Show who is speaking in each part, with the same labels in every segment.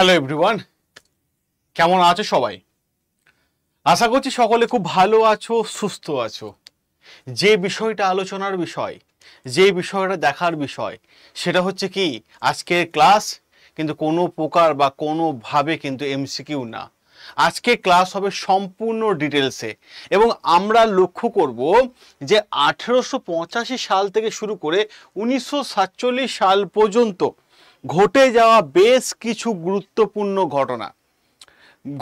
Speaker 1: Hello everyone কেমন আছো সবাই আশা করছি সকলে খুব ভালো আছো সুস্থ আছো যে বিষয়টা আলোচনার বিষয় যে বিষয়টা দেখার বিষয় সেটা হচ্ছে কি আজকের ক্লাস কিন্তু কোনো প্রকার বা কোনোভাবে কিন্তু এমসিকিউ না আজকে ক্লাস হবে সম্পূর্ণ ডিটেলসে এবং আমরা লক্ষ্য করব যে আঠেরোশো সাল থেকে শুরু করে উনিশশো সাল পর্যন্ত ঘটে যাওয়া বেশ কিছু গুরুত্বপূর্ণ ঘটনা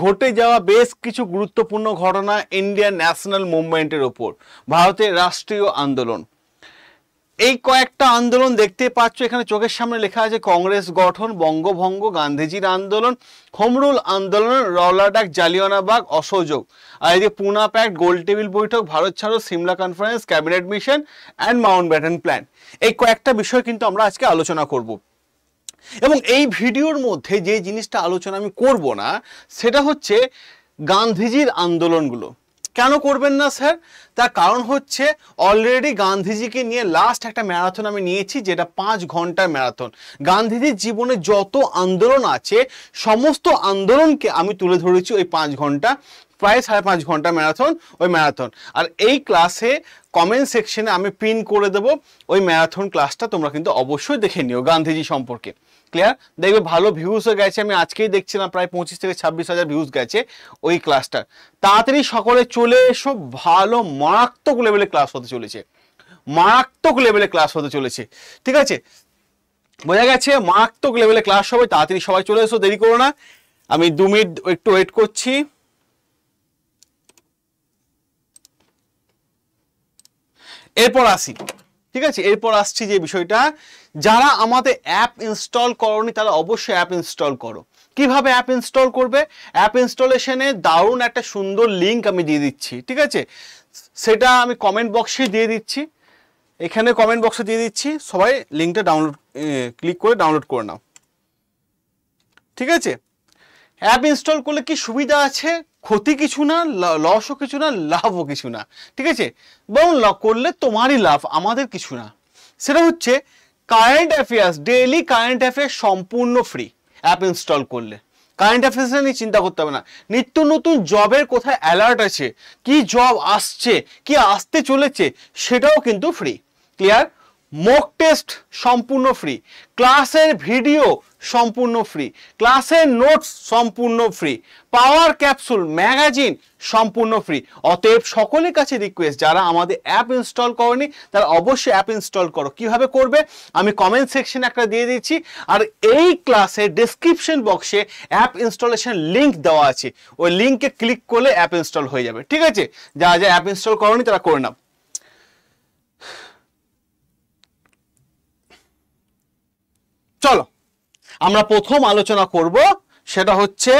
Speaker 1: ঘটে যাওয়া বেশ কিছু গুরুত্বপূর্ণ ঘটনা ইন্ডিয়ান ন্যাশনাল মুভমেন্টের ওপর ভারতের রাষ্ট্রীয় আন্দোলন এই কয়েকটা আন্দোলন দেখতে পাচ্ছ এখানে চোখের সামনে লেখা আছে কংগ্রেস গঠন বঙ্গভঙ্গ গান্ধীজির আন্দোলন হোমরুল আন্দোলন রওলাডাক জালিয়ানাবাগ অসহযোগ আর এই যে পুনা প্যাক্ট গোল টেবিল বৈঠক ভারত ছাড়ো Simla conference cabinet mission and Mountbatten plan এই কয়েকটা বিষয় কিন্তু আমরা আজকে আলোচনা করবো এবং এই ভিডিওর মধ্যে যে জিনিসটা আলোচনা আমি করব না সেটা হচ্ছে গান্ধীজির আন্দোলনগুলো কেন করবেন না স্যার তার কারণ হচ্ছে অলরেডি গান্ধীজিকে নিয়ে লাস্ট একটা ম্যারাথন আমি নিয়েছি যেটা পাঁচ ঘন্টার ম্যারাথন গান্ধীজির জীবনে যত আন্দোলন আছে সমস্ত আন্দোলনকে আমি তুলে ধরেছি ওই পাঁচ ঘন্টা প্রায় সাড়ে পাঁচ ঘন্টা ম্যারাথন ওই ম্যারাথন আর এই ক্লাসে কমেন্ট সেকশনে আমি পিন করে দেব ওই ম্যারাথন ক্লাসটা তোমরা কিন্তু অবশ্যই দেখে নিও গান্ধীজি সম্পর্কে ক্লিয়ার দেখবে ভালো হয়ে গেছে আমি আজকেই দেখছিলাম প্রায় পঁচিশ থেকে ছাব্বিশ হাজার ভিউজ গেছে ওই ক্লাসটা তাড়াতাড়ি সকলে চলে এসো ভালো মারাত্মক লেভেলে ক্লাস হতে চলেছে মারাত্মক লেভেলে ক্লাস হতে চলেছে ঠিক আছে বোঝা গেছে মারাত্মক লেভেলে ক্লাস হবে তাড়াতাড়ি সবাই চলে এসো দেরি করো না আমি দু মিনিট একটু ওয়েট করছি এরপর আসি ঠিক আছে এরপর আসছি যে বিষয়টা যারা আমাদের অ্যাপ ইনস্টল করনি তারা অবশ্যই অ্যাপ ইনস্টল করো কিভাবে অ্যাপ ইনস্টল করবে অ্যাপ ইনস্টলেশনে দারুণ একটা সুন্দর লিঙ্ক আমি দিয়ে দিচ্ছি ঠিক আছে সেটা আমি কমেন্ট বক্সে দিয়ে দিচ্ছি এখানে কমেন্ট বক্সে দিয়ে দিচ্ছি সবাই লিঙ্কটা ডাউনলোড ক্লিক করে ডাউনলোড করে নাও ঠিক আছে অ্যাপ ইনস্টল করলে কি সুবিধা আছে ক্ষতি কিছু না লসও কিছু না লাভও কিছু না ঠিক আছে বরং করলে তোমারই লাভ আমাদের কিছু না সেটা হচ্ছে current affairs daily current affairs সম্পূর্ণ ফ্রি অ্যাপ ইনস্টল করলে কারেন্ট অ্যাফেয়ার্সটা নিয়ে চিন্তা করতে হবে না নিত্য নতুন জবের কোথায় অ্যালার্ট আছে কি জব আসছে কি আসতে চলেছে সেটাও কিন্তু ফ্রি ক্লিয়ার মক টেস্ট সম্পূর্ণ ফ্রি ক্লাসের ভিডিও সম্পূর্ণ ফ্রি ক্লাসের নোটস সম্পূর্ণ ফ্রি পাওয়ার ক্যাপসুল ম্যাগাজিন সম্পূর্ণ ফ্রি অতএব সকলের কাছে রিকোয়েস্ট যারা আমাদের অ্যাপ ইনস্টল করনি তারা অবশ্যই অ্যাপ ইনস্টল করো কিভাবে করবে আমি কমেন্ট সেকশন একটা দিয়ে দিচ্ছি আর এই ক্লাসে ডিসক্রিপশন বক্সে অ্যাপ ইনস্টলেশন লিঙ্ক দেওয়া আছে ওই লিঙ্কে ক্লিক করলে অ্যাপ ইনস্টল হয়ে যাবে ঠিক আছে যারা যা অ্যাপ ইনস্টল করনি তারা করে নাও চলো আমরা প্রথম আলোচনা করব সেটা হচ্ছে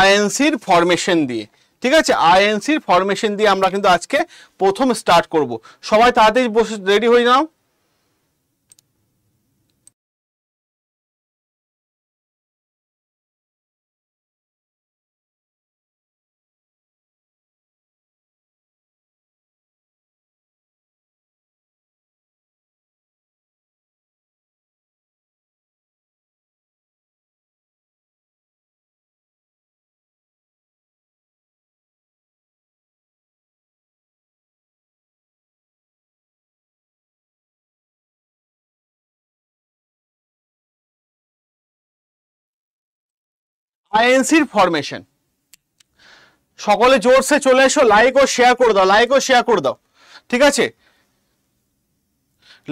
Speaker 1: আইএনসির ফরমেশন দিয়ে ঠিক আছে আইএনসির ফরমেশন দিয়ে আমরা কিন্তু আজকে প্রথম স্টার্ট করব সবাই তাড়াতাড়ি বসে রেডি হয়ে যাও আইএনসির ফরমেশন সকলে জোরসে চলে এসো লাইক ও শেয়ার করে দাও লাইক ও শেয়ার করে দাও ঠিক আছে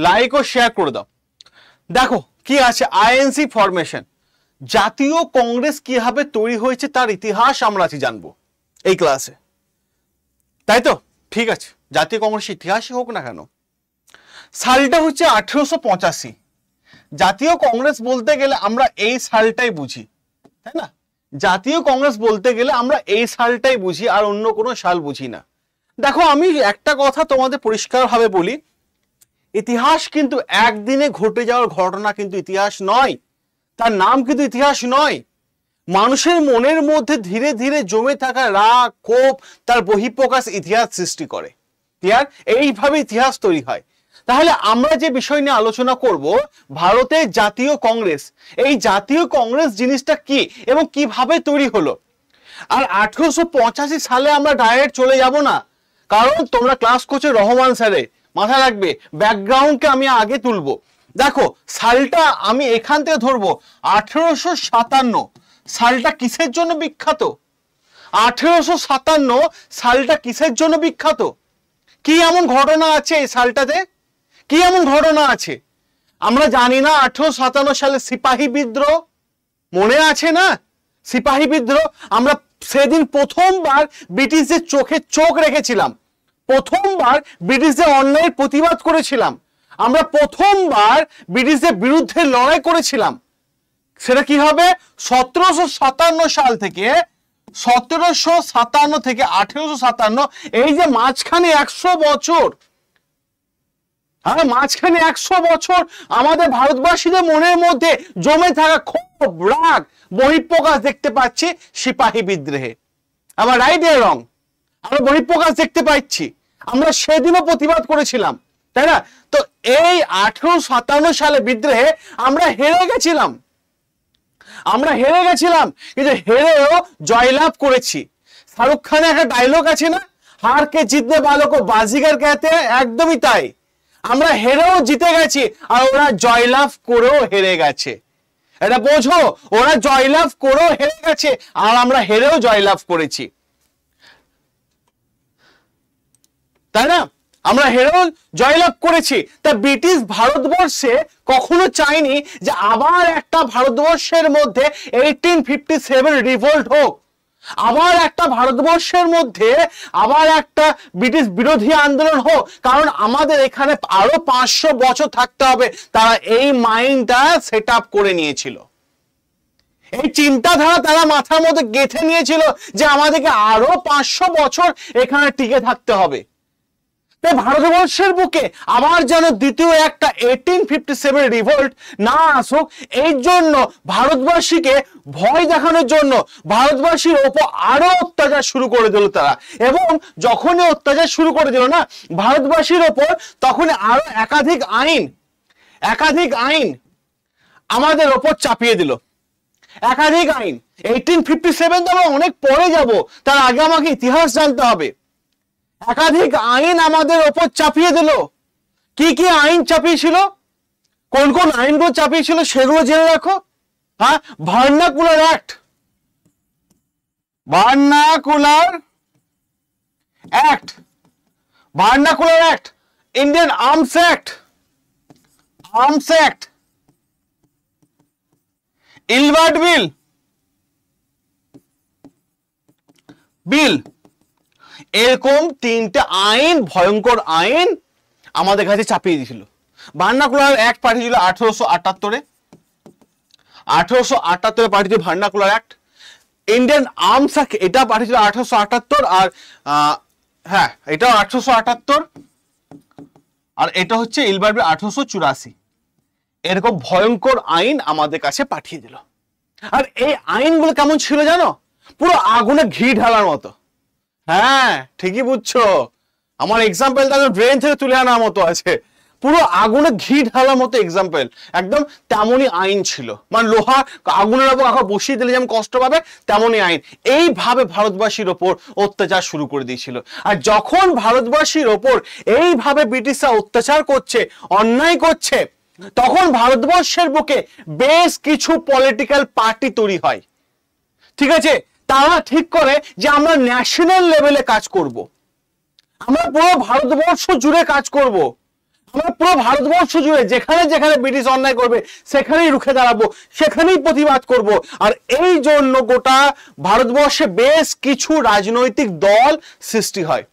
Speaker 1: লাইক ও শেয়ার করে দাও দেখো কি আছে আইএনসি ফরমেশন জাতীয় কংগ্রেস কিভাবে তৈরি হয়েছে তার ইতিহাস আমরা আছি জানবো এই ক্লাসে তাই তো ঠিক আছে জাতীয় কংগ্রেস ইতিহাসই হোক না কেন সালটা হচ্ছে আঠেরোশো জাতীয় কংগ্রেস বলতে গেলে আমরা এই সালটাই বুঝি তাই না জাতীয় কংগ্রেস বলতে গেলে আমরা এই সালটাই বুঝি আর অন্য কোনো সাল বুঝি না দেখো আমি একটা কথা তোমাদের পরিষ্কারভাবে বলি ইতিহাস কিন্তু একদিনে ঘটে যাওয়ার ঘটনা কিন্তু ইতিহাস নয় তার নাম কিন্তু ইতিহাস নয় মানুষের মনের মধ্যে ধীরে ধীরে জমে থাকা রাগ ক্ষোভ তার বহিঃপ্রকাশ ইতিহাস সৃষ্টি করে ক্লিয়ার এইভাবে ইতিহাস তৈরি হয় তাহলে আমরা যে বিষয় নিয়ে আলোচনা করব ভারতের জাতীয় কংগ্রেস এই জাতীয় কংগ্রেস জিনিসটা কি এবং কিভাবে তৈরি হলো আর আঠেরোশো সালে আমরা ডাইরেক্ট চলে যাব না কারণ তোমরা ক্লাস করছো রহমান স্যারে মাথায় রাখবে ব্যাকগ্রাউন্ডকে আমি আগে তুলবো দেখো সালটা আমি এখান থেকে ধরবো আঠেরোশো সাতান্ন সালটা কিসের জন্য বিখ্যাত আঠেরোশো সাতান্ন সালটা কিসের জন্য বিখ্যাত কি এমন ঘটনা আছে এই সালটাতে কি এমন ঘটনা আছে আমরা জানি না আঠেরো সাতান্ন সালে সিপাহী বিদ্রোহ মনে আছে না সিপাহী বিদ্রোহ আমরা সেদিন প্রথমবার ব্রিটিশদের চোখে চোখ রেখেছিলাম প্রথমবার ব্রিটিশদের অন্যায়ের প্রতিবাদ করেছিলাম আমরা প্রথমবার ব্রিটিশদের বিরুদ্ধে লড়াই করেছিলাম সেটা কি হবে সতেরোশো সাতান্ন সাল থেকে সতেরোশো সাতান্ন থেকে আঠেরোশো সাতান্ন এই যে মাঝখানে একশো বছর আর মাঝখানে একশো বছর আমাদের ভারতবাসীদের মনের মধ্যে জমে থাকা ক্ষোভ রাগ বহিঃপ্রকাশ দেখতে পাচ্ছি সিপাহী বিদ্রোহে আবার রাইট এ রং আমরা বহিঃপ্রকাশ দেখতে পাচ্ছি আমরা সেদিনও প্রতিবাদ করেছিলাম তাই না তো এই আঠেরো সাতান্ন সালে বিদ্রোহে আমরা হেরে গেছিলাম আমরা হেরে গেছিলাম কিন্তু হেরেও জয়লাভ করেছি শাহরুখ খানের একটা ডায়লগ আছে না হারকে জিততে বালক ও বাজিগার কেতে একদমই তাই আমরা হেরেও জিতে গেছি আর ওরা জয়লাভ করেও হেরে গেছে এটা বোঝো ওরা জয়লাভ করেও হেরে গেছে আর আমরা হেরেও জয়লাভ করেছি তাই না আমরা হেরেও জয়লাভ করেছি তা ব্রিটিশ ভারতবর্ষে কখনো চাইনি যে আবার একটা ভারতবর্ষের মধ্যে এইটিন ফিফটি সেভেন রিভোল্ট হোক আবার একটা ভারতবর্ষের মধ্যে আবার একটা ব্রিটিশ বিরোধী আন্দোলন হোক কারণ আমাদের এখানে আরো পাঁচশো বছর থাকতে হবে তারা এই মাইন্ডটা সেট আপ করে নিয়েছিল এই চিন্তাধারা তারা মাথার মধ্যে গেঁথে নিয়েছিল যে আমাদেরকে আরো পাঁচশো বছর এখানে টিকে থাকতে হবে তো ভারতবর্ষের বুকে আবার যেন দ্বিতীয় একটা এইটিন ফিফটি সেভেন রিভোল্ট না আসুক এই জন্য ভারতবাসীকে ভয় দেখানোর জন্য ভারতবাসীর ওপর আরো অত্যাচার শুরু করে দিল তারা এবং যখনই অত্যাচার শুরু করে দিল না ভারতবাসীর ওপর তখন আরো একাধিক আইন একাধিক আইন আমাদের ওপর চাপিয়ে দিল একাধিক আইন এইটিন ফিফটি সেভেন তো আমরা অনেক পরে যাব তার আগে আমাকে ইতিহাস জানতে হবে একাধিক আইন আমাদের ওপর চাপিয়ে দিল কি কি আইন চাপিয়েছিল কোন কোন আইনগুলো চাপিয়েছিল সেগুলো জেনে রাখো হ্যাঁ vernacular act vernacular act vernacular act Indian arms act arms act Ilbert bill bill এরকম তিনটে আইন ভয়ঙ্কর আইন আমাদের কাছে চাপিয়ে দিয়েছিল ভান্নাকুলার অ্যাক্ট পাঠিয়েছিল আঠেরোশো আটাত্তরে আঠেরোশো আটাত্তরে পাঠিয়েছিল vernacular act Indian arms act এটা পাঠিয়েছিল আঠেরোশো আটাত্তর আর হ্যাঁ এটা আঠেরোশো আটাত্তর আর এটা হচ্ছে ইলবার্বি আঠেরোশো চুরাশি এরকম ভয়ঙ্কর আইন আমাদের কাছে পাঠিয়ে দিল আর এই আইনগুলো কেমন ছিল জানো পুরো আগুনে ঘি ঢালার মতো হ্যাঁ ঠিকই বুঝছো আমার এক্সাম্পলটা আমার ড্রেন থেকে তুলে আনার মতো আছে পুরো আগুনে ঘি ঢালার মতো এক্সাম্পল একদম তেমনই আইন ছিল মানে লোহা আগুনের ওপর আঁকা বসিয়ে দিলে যেমন কষ্ট পাবে তেমনই আইন এইভাবে ভারতবাসীর ওপর অত্যাচার শুরু করে দিয়েছিল আর যখন ভারতবাসীর ওপর এইভাবে ব্রিটিশরা অত্যাচার করছে অন্যায় করছে তখন ভারতবর্ষের বুকে বেশ কিছু পলিটিক্যাল পার্টি তৈরি হয় ঠিক আছে তারা ঠিক করে যে আমরা ন্যাশনাল লেভেলে কাজ করব। আমরা পুরো ভারতবর্ষ জুড়ে কাজ করব। আমরা পুরো ভারতবর্ষ জুড়ে যেখানে যেখানে ব্রিটিশ অন্যায় করবে সেখানেই রুখে দাঁড়াবো সেখানেই প্রতিবাদ করব আর এই জন্য গোটা ভারতবর্ষে বেশ কিছু রাজনৈতিক দল সৃষ্টি হয়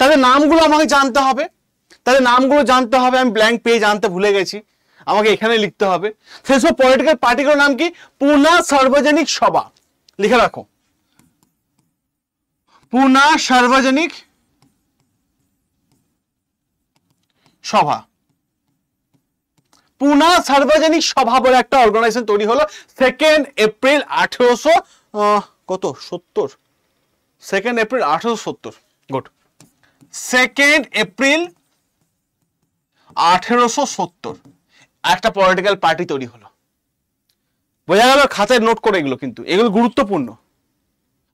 Speaker 1: তাদের নামগুলো আমাকে জানতে হবে তাদের নামগুলো জানতে হবে আমি ব্ল্যাঙ্ক পেজ জানতে ভুলে গেছি আমাকে এখানে লিখতে হবে সেসব পলিটিক্যাল পার্টিগুলোর নাম কি পুনা সার্বজনিক সভা লিখে রাখো পুনা সার্বজনিক সভা পুনা সার্বজনিক সভা বলে একটা অর্গানাইজেশন তৈরি হলো সেকেন্ড এপ্রিল আঠেরোশো কত সত্তর সেকেন্ড এপ্রিল আঠেরোশো সত্তর গুড সেকেন্ড এপ্রিল আঠেরোশো সত্তর একটা পলিটিক্যাল পার্টি তৈরি হলো বোঝা গেল খাতায় নোট করে এগুলো কিন্তু এগুলো গুরুত্বপূর্ণ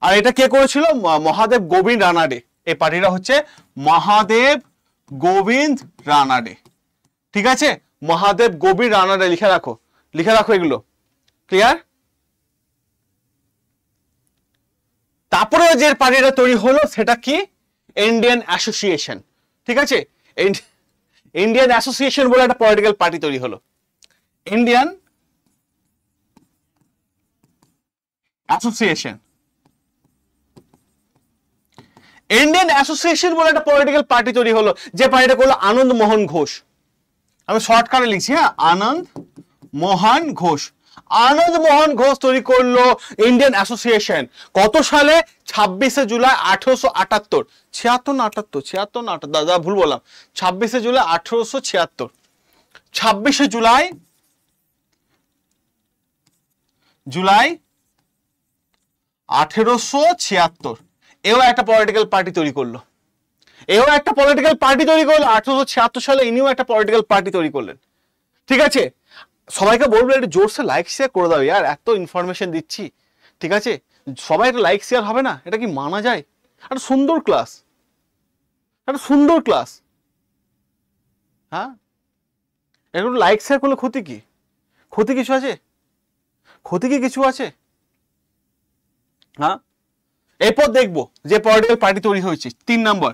Speaker 1: আর এটা কে করেছিল মহাদেব গোবিন্দ রানাডে এই পার্টিটা হচ্ছে মহাদেব গোবিন্দ রানাডে ঠিক আছে মহাদেব গোবিন্দ রানাডে লিখে রাখো লিখে রাখো এগুলো ক্লিয়ার তারপরে যে পার্টিটা তৈরি হলো সেটা কি ইন্ডিয়ান অ্যাসোসিয়েশন ঠিক আছে ইন্ডিয়ান অ্যাসোসিয়েশন বলে একটা পলিটিক্যাল পার্টি তৈরি হলো ইন্ডিয়ান অ্যাসোসিয়েশন ইন্ডিয়ান অ্যাসোসিয়েশন বলে একটা পলিটিক্যাল পার্টি তৈরি হলো যে পার্টিটা করলো আনন্দ মোহন ঘোষ আমি শর্টকাটে লিখছি হ্যাঁ আনন্দ মোহন ঘোষ আনন্দ মোহন ঘোষ তৈরি করলো ইন্ডিয়ান অ্যাসোসিয়েশন কত সালে ছাব্বিশে জুলাই আঠেরোশো আটাত্তর ছিয়াত্তর না আটাত্তর ছিয়াত্তর না আটাত্তর দাদা ভুল বললাম ছাব্বিশে জুলাই আঠেরোশো ছিয়াত্তর ছাব্বিশে জুলাই জুলাই আঠেরোশো ছিয়াত্তর এও একটা পলিটিক্যাল পার্টি তৈরি করলো এও একটা পলিটিক্যাল পার্টি তৈরি করলো আঠেরোশো ছিয়াত্তর সালে ইনিও একটা পলিটিক্যাল পার্টি তৈরি করলেন ঠিক আছে সবাইকে বলবো একটু জোরসে লাইক শেয়ার করে দাও আর এত ইনফরমেশন দিচ্ছি ঠিক আছে সবাই একটা লাইক শেয়ার হবে না এটা কি মানা যায় একটা সুন্দর ক্লাস একটা সুন্দর ক্লাস হ্যাঁ একটু লাইক শেয়ার করলে ক্ষতি কি ক্ষতি কিছু আছে ক্ষতি কি কিছু আছে হ্যাঁ এরপর দেখব যে পলিটিক্যাল পার্টি তৈরি হয়েছে তিন নম্বর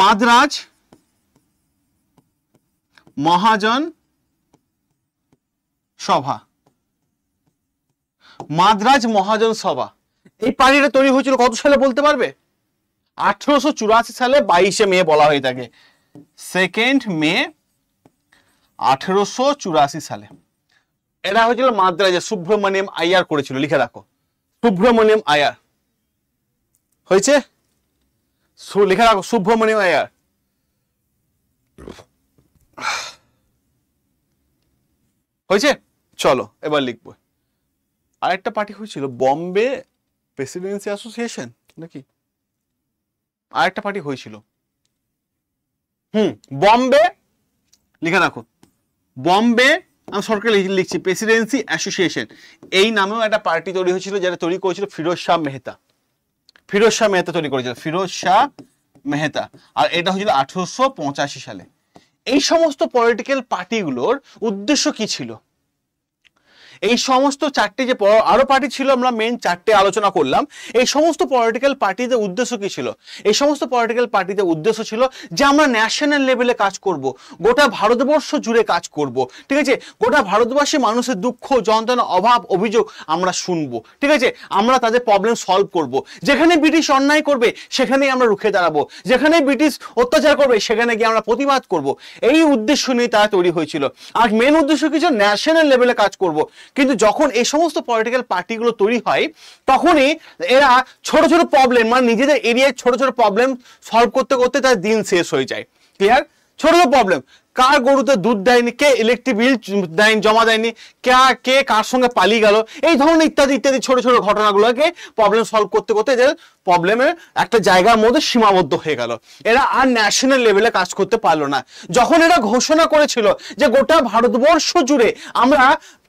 Speaker 1: মাদ্রাজ মহাজন সভা মাদ্রাজ মহাজন সভা এই পার্টিটা তৈরি হয়েছিল কত সালে বলতে পারবে আঠারোশো সালে বাইশে মে বলা হয়ে থাকে সেকেন্ড মে আঠেরোশো সালে এরা হয়েছিল মাদ্রাজে সুব্রমণিয়াম আয়ার করেছিল লিখে রাখো সুব্রমণিয়াম আয়ার হয়েছে লেখা রাখো সুব্রমণিম আয়ার হয়েছে চলো এবার লিখবো আরেকটা পার্টি হয়েছিল বম্বে প্রেসিডেন্সি অ্যাসোসিয়েশন নাকি আরেকটা পার্টি হয়েছিল হুম বম্বে লিখে রাখো বম্বে আমি সরকার লিখছি প্রেসিডেন্সি অ্যাসোসিয়েশন এই নামেও একটা পার্টি তৈরি হয়েছিল যেটা তৈরি করেছিল ফিরোজ শাহ মেহতা ফিরোজ শাহ মেহতা তৈরি করেছিল ফিরোজ শাহ মেহতা আর এটা হয়েছিল আঠারোশো সালে এই সমস্ত পলিটিক্যাল পার্টিগুলোর উদ্দেশ্য কি ছিল এই সমস্ত চারটি যে আরও পার্টি ছিল আমরা মেন চারটে আলোচনা করলাম এই সমস্ত পলিটিক্যাল পার্টিদের উদ্দেশ্য কী ছিল এই সমস্ত পলিটিক্যাল পার্টিদের উদ্দেশ্য ছিল যে আমরা ন্যাশনাল লেভেলে কাজ করব গোটা ভারতবর্ষ জুড়ে কাজ করব ঠিক আছে গোটা ভারতবর্ষে মানুষের দুঃখ যন্ত্রণা অভাব অভিযোগ আমরা শুনবো ঠিক আছে আমরা তাদের প্রবলেম সলভ করব যেখানে ব্রিটিশ অন্যায় করবে সেখানেই আমরা রুখে দাঁড়াবো যেখানে ব্রিটিশ অত্যাচার করবে সেখানে গিয়ে আমরা প্রতিবাদ করব এই উদ্দেশ্য নিয়ে তারা তৈরি হয়েছিল আর মেন উদ্দেশ্য কিছু ন্যাশনাল লেভেলে কাজ করব কিন্তু যখন এই সমস্ত পলিটিক্যাল পার্টিগুলো তৈরি হয় তখনই এরা ছোট ছোট প্রবলেম মানে নিজেদের এরিয়ায় ছোট ছোট প্রবলেম সলভ করতে করতে তার দিন শেষ হয়ে যায় ক্লিয়ার ছোট ছোট প্রবলেম কার গরুতে দুধ দেয়নি কে ইলেকট্রিক বিল দেয়নি জমা দেয়নি কে কে কার সঙ্গে পালিয়ে গেল এই ধরনের ইত্যাদি ইত্যাদি ছোট ছোট ঘটনাগুলোকে প্রবলেম সলভ করতে করতে এদের প্রবলেমের একটা জায়গার মধ্যে সীমাবদ্ধ হয়ে গেল এরা আর ন্যাশনাল লেভেলে কাজ করতে পারলো না যখন এরা ঘোষণা করেছিল যে গোটা ভারতবর্ষ জুড়ে আমরা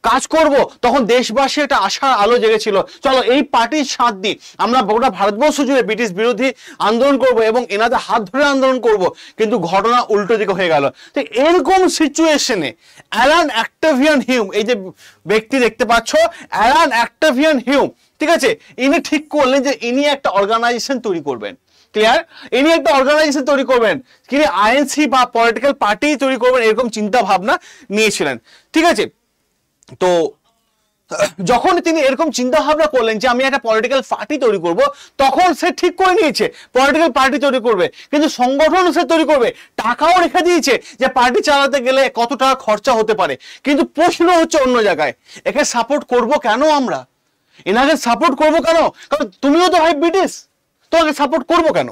Speaker 1: কাজ করব তখন দেশবাসী এটা আশার আলো জেগেছিল চলো এই পার্টির সাথ দিই আমরা গোটা ভারতবর্ষ জুড়ে ব্রিটিশ বিরোধী আন্দোলন করব এবং এনাদের হাত ধরে আন্দোলন করব কিন্তু ঘটনা উল্টো দিকে হয়ে গেল তো এরকম সিচুয়েশনে অ্যালান অ্যাক্টাভিয়ান হিউম এই যে ব্যক্তি দেখতে পাচ্ছ অ্যালান অ্যাক্টাভিয়ান হিউম ঠিক আছে ইনি ঠিক করলেন যে ইনি একটা অর্গানাইজেশন তৈরি করবেন ক্লিয়ার ইনি একটা অর্গানাইজেশন তৈরি করবেন তিনি আইএনসি বা পলিটিক্যাল পার্টি তৈরি করবেন এরকম চিন্তা ভাবনা নিয়েছিলেন ঠিক আছে তো যখন তিনি এরকম চিন্তা ভাবনা করলেন যে আমি একটা পলিটিক্যাল পার্টি তৈরি করব তখন সে ঠিক করে নিয়েছে পলিটিক্যাল পার্টি তৈরি করবে কিন্তু সংগঠন সে তৈরি করবে টাকাও রেখে দিয়েছে যে পার্টি চালাতে গেলে কত টাকা খরচা হতে পারে কিন্তু প্রশ্ন হচ্ছে অন্য জায়গায় একে সাপোর্ট করব কেন আমরা এনাকে সাপোর্ট করব কেন কারণ তুমিও তো ভাই ব্রিটিশ তোমাকে সাপোর্ট করব কেন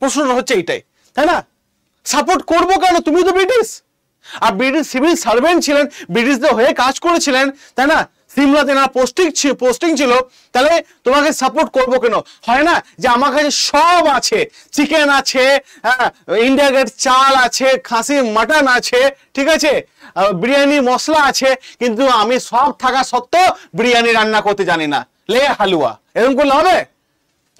Speaker 1: প্রশ্নটা হচ্ছে এইটাই তাই না সাপোর্ট করব কেন তুমিও তো ব্রিটিশ আর ব্রিটিশ সিভিল সার্ভেন্ট ছিলেন ব্রিটিশদের হয়ে কাজ করেছিলেন তাই না সিমলাতে না পোস্টিং পোস্টিং ছিল তাহলে তোমাকে সাপোর্ট করবো কেন হয় না যে আমার কাছে সব আছে চিকেন আছে হ্যাঁ ইন্ডিয়া গেট চাল আছে খাসি মাটন আছে ঠিক আছে বিরিয়ানি মশলা আছে কিন্তু আমি সব থাকা সত্ত্বেও বিরিয়ানি রান্না করতে জানি না লে হালুয়া এরকম করলে হবে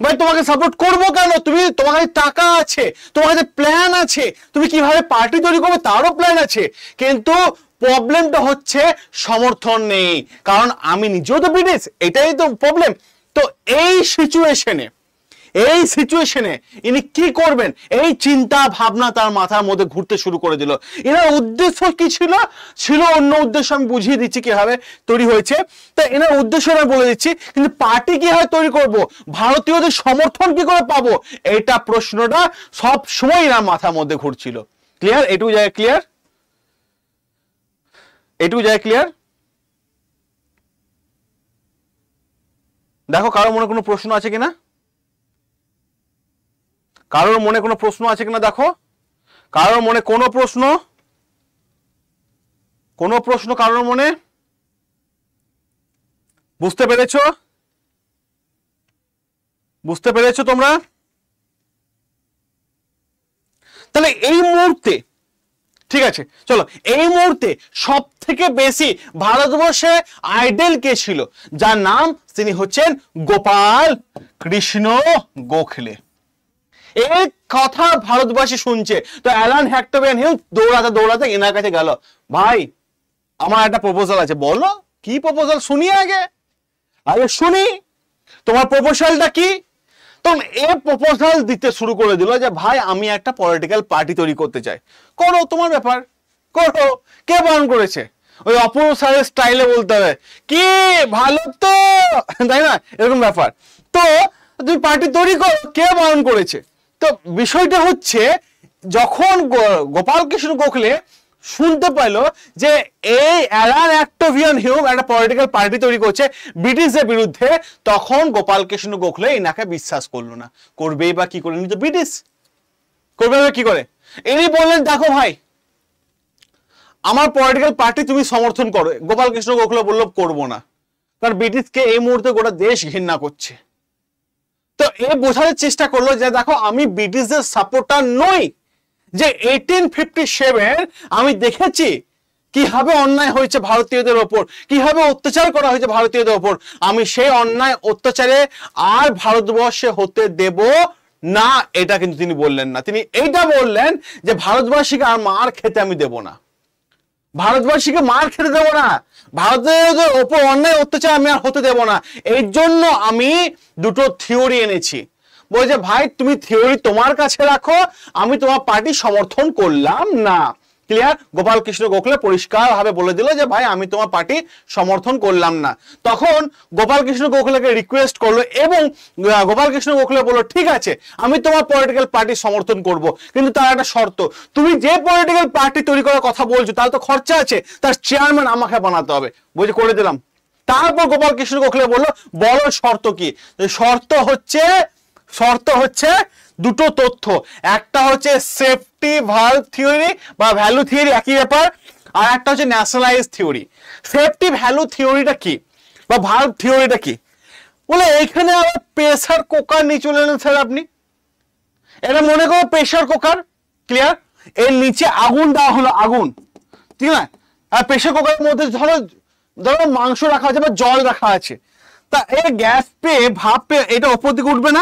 Speaker 1: ভাই তোমাকে সাপোর্ট করবো কেন তুমি তোমার কাছে টাকা আছে তোমার কাছে প্ল্যান আছে তুমি কিভাবে পার্টি তৈরি করবে তারও প্ল্যান আছে কিন্তু প্রবলেমটা হচ্ছে সমর্থন নেই কারণ আমি নিজেও তো ব্রিটিশ এটাই তো প্রবলেম তো এই সিচুয়েশনে এই সিচুয়েশনে ইনি কি করবেন এই চিন্তা ভাবনা তার মাথার মধ্যে ঘুরতে শুরু করে দিল এনার উদ্দেশ্য কি ছিল ছিল অন্য উদ্দেশ্য আমি বুঝিয়ে দিচ্ছি কিভাবে তৈরি হয়েছে তা এনার উদ্দেশ্য আমি বলে দিচ্ছি কিন্তু পার্টি কিভাবে তৈরি করব ভারতীয়দের সমর্থন কি করে পাবো এটা প্রশ্নটা সব সময় এনার মাথার মধ্যে ঘুরছিল ক্লিয়ার এটু যায় ক্লিয়ার এটু যায় ক্লিয়ার দেখো কারো মনে কোনো প্রশ্ন আছে কিনা কারোর মনে কোনো প্রশ্ন আছে কিনা দেখো কারোর মনে কোনো প্রশ্ন কোনো প্রশ্ন কারোর মনে বুঝতে পেরেছ বুঝতে পেরেছ তোমরা তাহলে এই মুহূর্তে ঠিক আছে চলো এই মুহূর্তে সব থেকে বেশি ভারতবর্ষে আইডেল কে ছিল যার নাম তিনি হচ্ছেন গোপাল কৃষ্ণ গোখলে এই কথা ভারতবাসী শুনছে তো অ্যালান হ্যাক্টবেন হিল দৌড়াতে দৌড়াতে এনার কাছে গেল ভাই আমার একটা প্রপোজাল আছে বলো কি প্রপোজাল শুনি আগে আরে শুনি তোমার প্রপোজালটা কি তখন এ প্রপোজাল দিতে শুরু করে দিল যে ভাই আমি একটা পলিটিক্যাল পার্টি তৈরি করতে চাই করো তোমার ব্যাপার করো কে বারণ করেছে ওই অপূর্ব স্যারের স্টাইলে বলতে হবে কি ভালো তো তাই না এরকম ব্যাপার তো তুমি পার্টি তৈরি করো কে বারণ করেছে তো বিষয়টা হচ্ছে যখন গোপাল কৃষ্ণ গোখলে শুনতে পেল যে এই অ্যালান অ্যাক্টোভিয়ান হিউম একটা পলিটিক্যাল পার্টি তৈরি করছে ব্রিটিশদের বিরুদ্ধে তখন গোপাল কৃষ্ণ গোখলে এনাকে বিশ্বাস করলো না করবেই বা কি করে তো ব্রিটিশ করবে কি করে এনি বললেন দেখো ভাই আমার পলিটিক্যাল পার্টি তুমি সমর্থন করো গোপাল কৃষ্ণ গোখলে বললো করবো না কারণ ব্রিটিশকে এই মুহূর্তে গোটা দেশ ঘৃণা করছে তো এ বোঝানোর চেষ্টা করলো যে দেখো আমি ব্রিটিশদের সাপোর্টার নই যে এইটিন ফিফটি সেভেন আমি দেখেছি কিভাবে অন্যায় হয়েছে ভারতীয়দের ওপর কিভাবে অত্যাচার করা হয়েছে ভারতীয়দের ওপর আমি সেই অন্যায় অত্যাচারে আর ভারতবর্ষে হতে দেব না এটা কিন্তু তিনি বললেন না তিনি এইটা বললেন যে ভারতবাসীকে আর মার খেতে আমি দেব না ভারতবাসীকে মার খেতে দেবো না ভারতের ওপর অন্যায় অত্যাচার আমি আর হতে দেবো না এর জন্য আমি দুটো থিওরি এনেছি বলছে ভাই তুমি থিওরি তোমার কাছে রাখো আমি তোমার পার্টি সমর্থন করলাম না ক্লিয়ার গোপাল কৃষ্ণ গোখলে ভাবে বলে দিল যে ভাই আমি তোমার পার্টি সমর্থন করলাম না তখন গোপাল কৃষ্ণ গোখলেকে রিকোয়েস্ট করলো এবং গোপাল কৃষ্ণ গোখলে বললো ঠিক আছে আমি তোমার পলিটিক্যাল পার্টি সমর্থন করব কিন্তু তার একটা শর্ত তুমি যে পলিটিক্যাল পার্টি তৈরি করার কথা বলছো তার তো খরচা আছে তার চেয়ারম্যান আমাকে বানাতে হবে বুঝে করে দিলাম তারপর গোপাল কৃষ্ণ গোখলে বললো বড় শর্ত কি শর্ত হচ্ছে শর্ত হচ্ছে দুটো তথ্য একটা হচ্ছে সেফটি ভাল্ভ থিওরি বা ভ্যালু থিওরি একই ব্যাপার আর একটা হচ্ছে ন্যাশনালাইজ থিওরি সেফটি ভ্যালু থিওরিটা কি বা ভাল্ভ থিওরিটা কি বলে এইখানে আবার প্রেশার কোকার নিয়ে চলে এলেন স্যার আপনি এটা মনে করো প্রেশার কোকার ক্লিয়ার এর নিচে আগুন দেওয়া হলো আগুন ঠিক না আর প্রেশার কুকারের মধ্যে ধরো ধরো মাংস রাখা আছে বা জল রাখা আছে তা এর গ্যাস পেয়ে ভাব পেয়ে এটা ওপর দিকে উঠবে না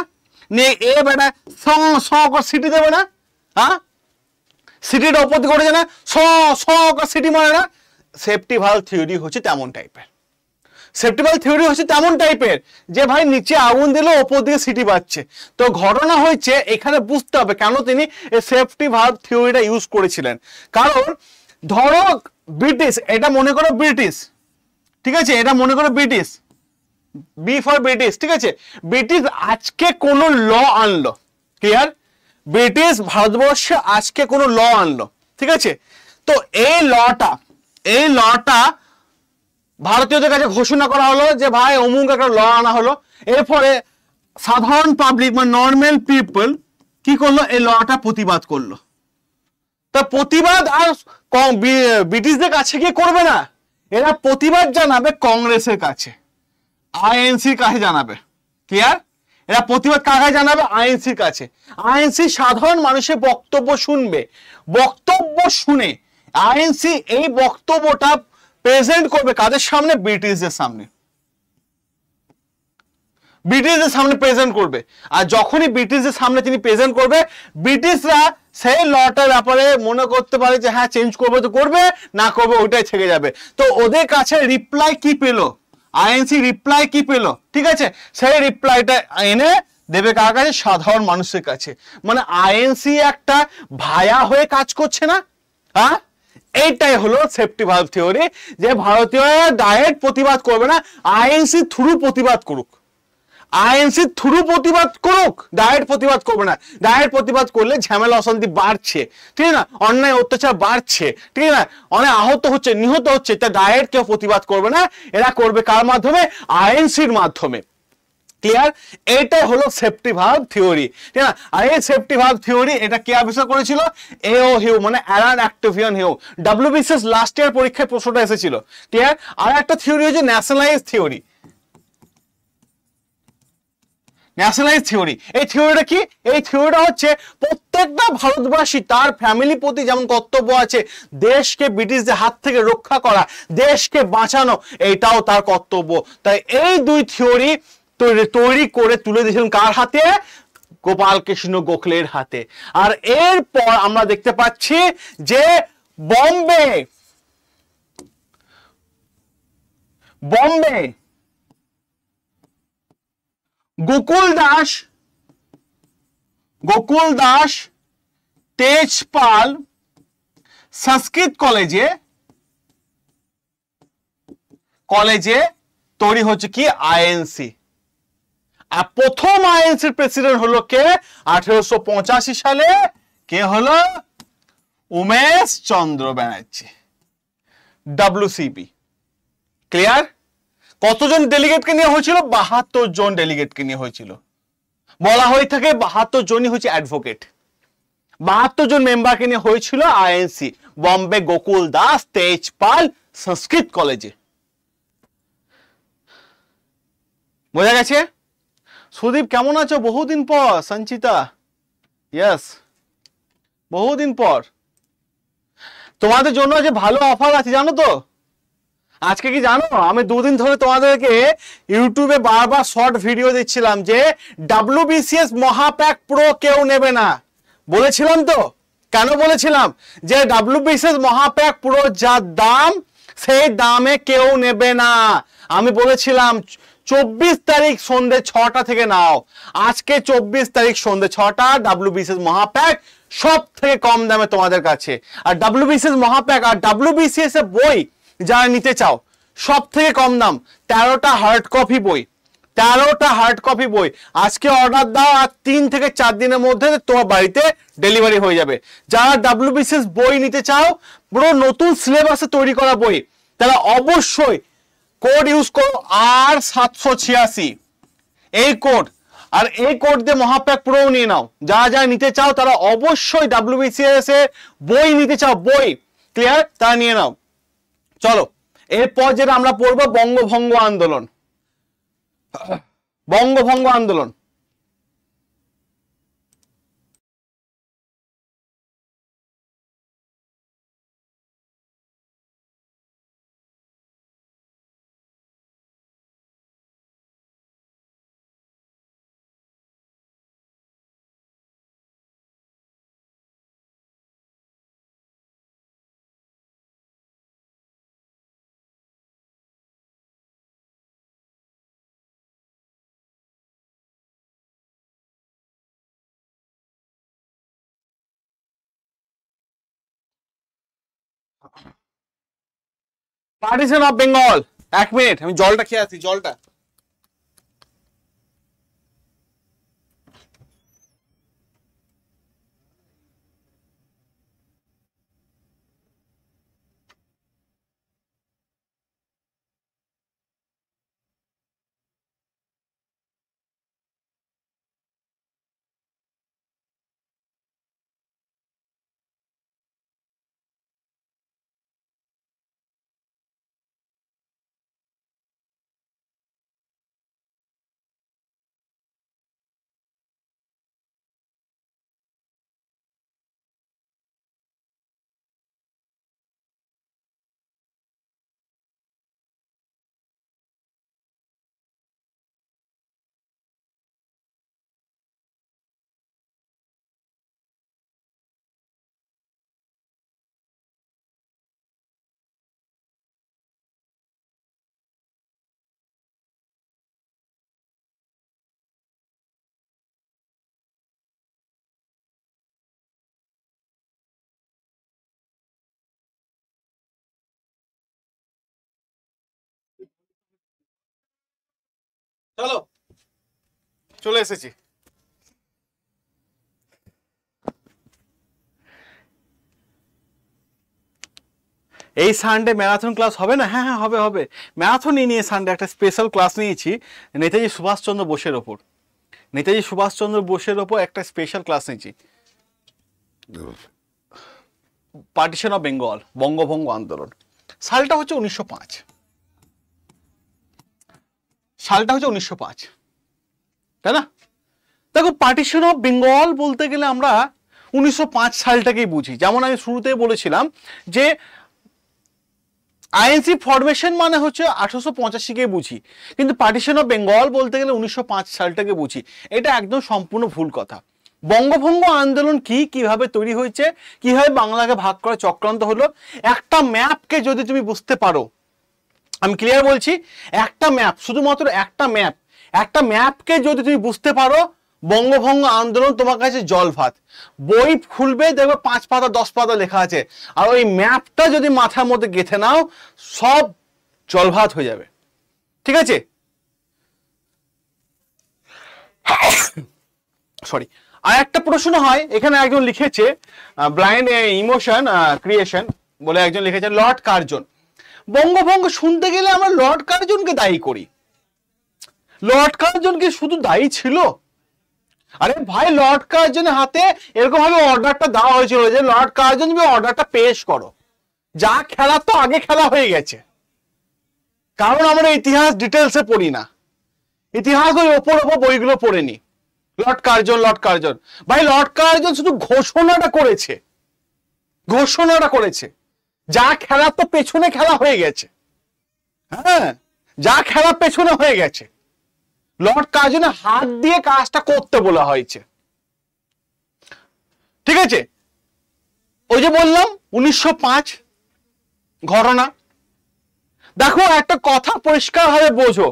Speaker 1: নিয়ে এ বেটা স স করে সিটি দেবে না হ্যাঁ সিটিটা অপত্তি করেছে না স স করে সিটি মারে না সেফটি ভাল থিওরি হচ্ছে তেমন টাইপের সেফটি ভাল থিওরি হচ্ছে তেমন টাইপের যে ভাই নিচে আগুন দিলে ওপর দিকে সিটি পাচ্ছে তো ঘটনা হয়েছে এখানে বুঝতে হবে কেন তিনি সেফটি ভাল থিওরিটা ইউজ করেছিলেন কারণ ধরো ব্রিটিশ এটা মনে করো ব্রিটিশ ঠিক আছে এটা মনে করো ব্রিটিশ বি ফর ব্রিটিশ ঠিক আছে ব্রিটিশ আজকে কোন ল আনলো ক্লিয়ার ব্রিটিশ ভারতবর্ষে আজকে কোনো ল আনলো ঠিক আছে তো এই লটা এই লটা ভারতীয়দের কাছে ঘোষণা করা হলো যে ভাই অমুক একটা ল আনা হলো এরপরে সাধারণ পাবলিক মানে নর্মাল পিপল কি করলো এই লটা প্রতিবাদ করলো তা প্রতিবাদ আর ব্রিটিশদের কাছে কি করবে না এরা প্রতিবাদ জানাবে কংগ্রেসের কাছে আইএনসির কাছে জানাবে ক্লিয়ার এরা প্রতিবাদ কাকে জানাবে আইএনসির কাছে আইএনসি সাধারণ মানুষের বক্তব্য শুনবে বক্তব্য শুনে আইএনসি এই বক্তব্যটা প্রেজেন্ট করবে কাদের সামনে ব্রিটিশদের সামনে ব্রিটিশদের সামনে প্রেজেন্ট করবে আর যখনই ব্রিটিশদের সামনে তিনি প্রেজেন্ট করবে ব্রিটিশরা সেই লটার ব্যাপারে মনে করতে পারে যে হ্যাঁ চেঞ্জ করবে তো করবে না করবে ওইটাই থেকে যাবে তো ওদের কাছে রিপ্লাই কি পেলো আইএনসি রিপ্লাই কি পেলো ঠিক আছে সেই রিপ্লাইটা এনে দেবে কার কাছে সাধারণ মানুষের কাছে মানে আইএনসি একটা ভায়া হয়ে কাজ করছে না হ্যাঁ এইটাই হলো সেফটি ভাল্ভ থিওরি যে ভারতীয় ডাইরেক্ট প্রতিবাদ করবে না আইএনসি থ্রু প্রতিবাদ করুক আইএনসি থ্রু প্রতিবাদ করুক ডায়েট প্রতিবাদ করবে না ডায়েট প্রতিবাদ করলে ঝামেলা অশান্তি বাড়ছে ঠিক না অন্যায় অত্যাচার বাড়ছে ঠিক না অনেক আহত হচ্ছে নিহত হচ্ছে তা ডায়েট কেউ প্রতিবাদ করবে না এরা করবে কার মাধ্যমে আইএনসির মাধ্যমে ক্লিয়ার এটা হলো সেফটি ভাব থিওরি ঠিক না আর এই সেফটি ভাব থিওরি এটা কে আবিষ্কার করেছিল এও হিউ মানে অ্যারান অ্যাক্টিভিয়ান হিউ ডাব্লিউবিসিএস লাস্ট ইয়ার পরীক্ষায় প্রশ্নটা এসেছিল ক্লিয়ার আর একটা থিওরি হচ্ছে ন্যাশনালাইজ থিওরি ন্যাশনালাইজ থিওরি এই থিওরিটা কি এই থিওরিটা হচ্ছে প্রত্যেকটা ভারতবাসী তার ফ্যামিলি প্রতি যেমন কর্তব্য আছে দেশকে ব্রিটিশদের হাত থেকে রক্ষা করা দেশকে বাঁচানো এইটাও তার কর্তব্য তাই এই দুই থিওরি তৈরি করে তুলে দিয়েছিলেন কার হাতে গোপাল কৃষ্ণ গোখলের হাতে আর এরপর আমরা দেখতে পাচ্ছি যে বম্বে বম্বে গোকুল দাস গোকুল দাস তেজপাল সংস্কৃত কলেজে কলেজে তৈরি হচ্ছে কি আইএনসি আর প্রথম আইএনসির প্রেসিডেন্ট হলো কে আঠেরোশো সালে কে হলো উমেশ চন্দ্র ব্যানার্জি ডাব্লিউসিপি ক্লিয়ার কতজন ডেলিগেটকে নিয়ে হয়েছিল বাহাত্তর জন ডেলিগেটকে নিয়ে হয়েছিল বলা হয়ে থাকে বাহাত্তর জনই হচ্ছে অ্যাডভোকেট বাহাত্তর জন মেম্বারকে নিয়ে হয়েছিল আইএনসি বম্বে গোকুল দাস তেজপাল সংস্কৃত কলেজে বোঝা গেছে সুদীপ কেমন আছো বহুদিন পর সঞ্চিতা ইয়াস বহুদিন পর তোমাদের জন্য যে ভালো অফার আছে জানো তো আজকে কি জানো আমি দুদিন ধরে তোমাদেরকে ইউটিউবে বারবার শর্ট ভিডিও দিচ্ছিলাম যে ডাব্লিউবিসিএস মহাপ্যাক প্রো কেউ নেবে না বলেছিলাম তো কেন বলেছিলাম যে ডাব্লিউবিসিএস মহাপ্যাক প্রো যা দাম সেই দামে কেউ নেবে না আমি বলেছিলাম চব্বিশ তারিখ সন্ধে ছটা থেকে নাও আজকে চব্বিশ তারিখ সন্ধে ছটা ডাব্লিউবিসিএস মহাপ্যাক সব থেকে কম দামে তোমাদের কাছে আর ডাব্লিউবিসিএস মহাপ্যাক আর ডাব্লিউবিসিএস এর বই যারা নিতে চাও সব থেকে কম দাম তেরোটা হার্ড কপি বই তেরোটা হার্ড কপি বই আজকে অর্ডার দাও আর তিন থেকে চার দিনের মধ্যে তোমার বাড়িতে ডেলিভারি হয়ে যাবে যারা ডাব্লিউবিসিএস বই নিতে চাও পুরো নতুন সিলেবাসে তৈরি করা বই তারা অবশ্যই কোড ইউজ করো আর সাতশো ছিয়াশি এই কোড আর এই কোড দিয়ে মহাপ্যাক পুরো নিয়ে নাও যা যা নিতে চাও তারা অবশ্যই ডাব্লিউবিসিএস এ বই নিতে চাও বই ক্লিয়ার তারা নিয়ে নাও চলো এরপর যেটা আমরা পড়বো বঙ্গভঙ্গ আন্দোলন বঙ্গভঙ্গ আন্দোলন পার্টিশন অফ বেঙ্গল এক মিনিট আমি জলটা খেয়ে আসি জলটা চলো চলে এসেছি এই সানডে ম্যারাথন ক্লাস হবে না হ্যাঁ হ্যাঁ হবে হবে ম্যারাথনই নিয়ে সানডে একটা স্পেশাল ক্লাস নিয়েছি নেতাজি সুভাষচন্দ্র বোসের ওপর নেতাজি সুভাষচন্দ্র বোসের ওপর একটা স্পেশাল ক্লাস নিয়েছি পার্টিশন অফ বেঙ্গল বঙ্গভঙ্গ আন্দোলন সালটা হচ্ছে উনিশশো পাঁচ সালটা হচ্ছে উনিশশো পাঁচ তাই না দেখো পার্টিশন অফ বেঙ্গল বলতে গেলে আমরা উনিশশো সালটাকেই বুঝি যেমন আমি শুরুতে বলেছিলাম যে আইএনসি ফরমেশন মানে হচ্ছে আঠারোশো পঁচাশিকে বুঝি কিন্তু পার্টিশন অফ বেঙ্গল বলতে গেলে উনিশশো সালটাকে বুঝি এটা একদম সম্পূর্ণ ভুল কথা বঙ্গভঙ্গ আন্দোলন কি কিভাবে তৈরি হয়েছে কিভাবে বাংলাকে ভাগ করা চক্রান্ত হলো একটা ম্যাপকে যদি তুমি বুঝতে পারো আমি ক্লিয়ার বলছি একটা ম্যাপ শুধুমাত্র একটা ম্যাপ একটা ম্যাপকে যদি তুমি বুঝতে পারো বঙ্গভঙ্গ আন্দোলন তোমার কাছে জল ভাত বই খুলবে দেখবে পাঁচ পাতা দশ পাতা লেখা আছে আর ওই ম্যাপটা যদি মাথার মধ্যে গেঁথে নাও সব জল ভাত হয়ে যাবে ঠিক আছে সরি আর একটা প্রশ্ন হয় এখানে একজন লিখেছে ব্লাইন্ড ইমোশন ক্রিয়েশন বলে একজন লিখেছে লর্ড কার্জন বঙ্গভঙ্গ শুনতে গেলে আমরা লর্ড কার্জনকে দায়ী করি লর্ড কার্জন কি শুধু দায়ী ছিল আরে ভাই লর্ড কার্জনের হাতে এরকম ভাবে অর্ডারটা দেওয়া হয়েছিল যে লর্ড কার্জন তুমি অর্ডারটা পেশ করো যা খেলা তো আগে খেলা হয়ে গেছে কারণ আমরা ইতিহাস ডিটেলসে পড়ি না ইতিহাস ওই ওপর ওপর বইগুলো পড়েনি লর্ড কার্জন লর্ড কার্জন ভাই লর্ড কার্জন শুধু ঘোষণাটা করেছে ঘোষণাটা করেছে যা খেলা তো পেছনে খেলা হয়ে গেছে হ্যাঁ যা খেলা পেছনে হয়ে গেছে লর্ড কার্জনে হাত দিয়ে কাজটা করতে বলা হয়েছে ঠিক আছে ওই যে বললাম উনিশশো ঘটনা দেখো একটা কথা পরিষ্কার হয়ে বোঝো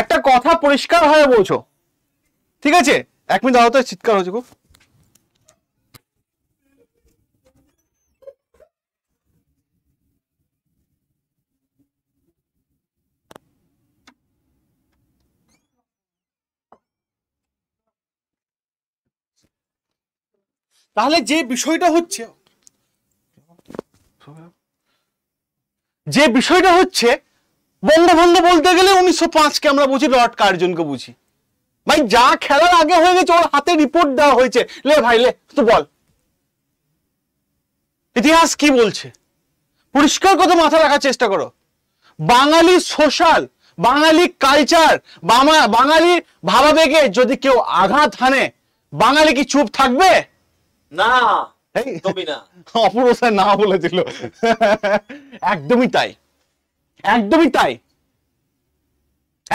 Speaker 1: একটা কথা পরিষ্কার হয়ে বোঝো ঠিক আছে এক মিনিট দাঁড়াতে চিৎকার হয়েছে তাহলে যে বিষয়টা হচ্ছে যে বিষয়টা হচ্ছে বঙ্গভঙ্গ বলতে গেলে উনিশশো পাঁচকে আমরা বুঝি লর্ড কার্জনকে বুঝি ভাই যা খেলার আগে হয়ে গেছে ওর হাতে রিপোর্ট দেওয়া হয়েছে লে ভাই লে তো বল ইতিহাস কি বলছে পরিষ্কার কথা মাথা রাখার চেষ্টা করো বাঙালি সোশ্যাল বাঙালি কালচার বাঙালি ভাবাবেগে যদি কেউ আঘাত হানে বাঙালি কি চুপ থাকবে না তুমি না অপূর্ব স্যার না বলেছিল একদমই তাই একদমই তাই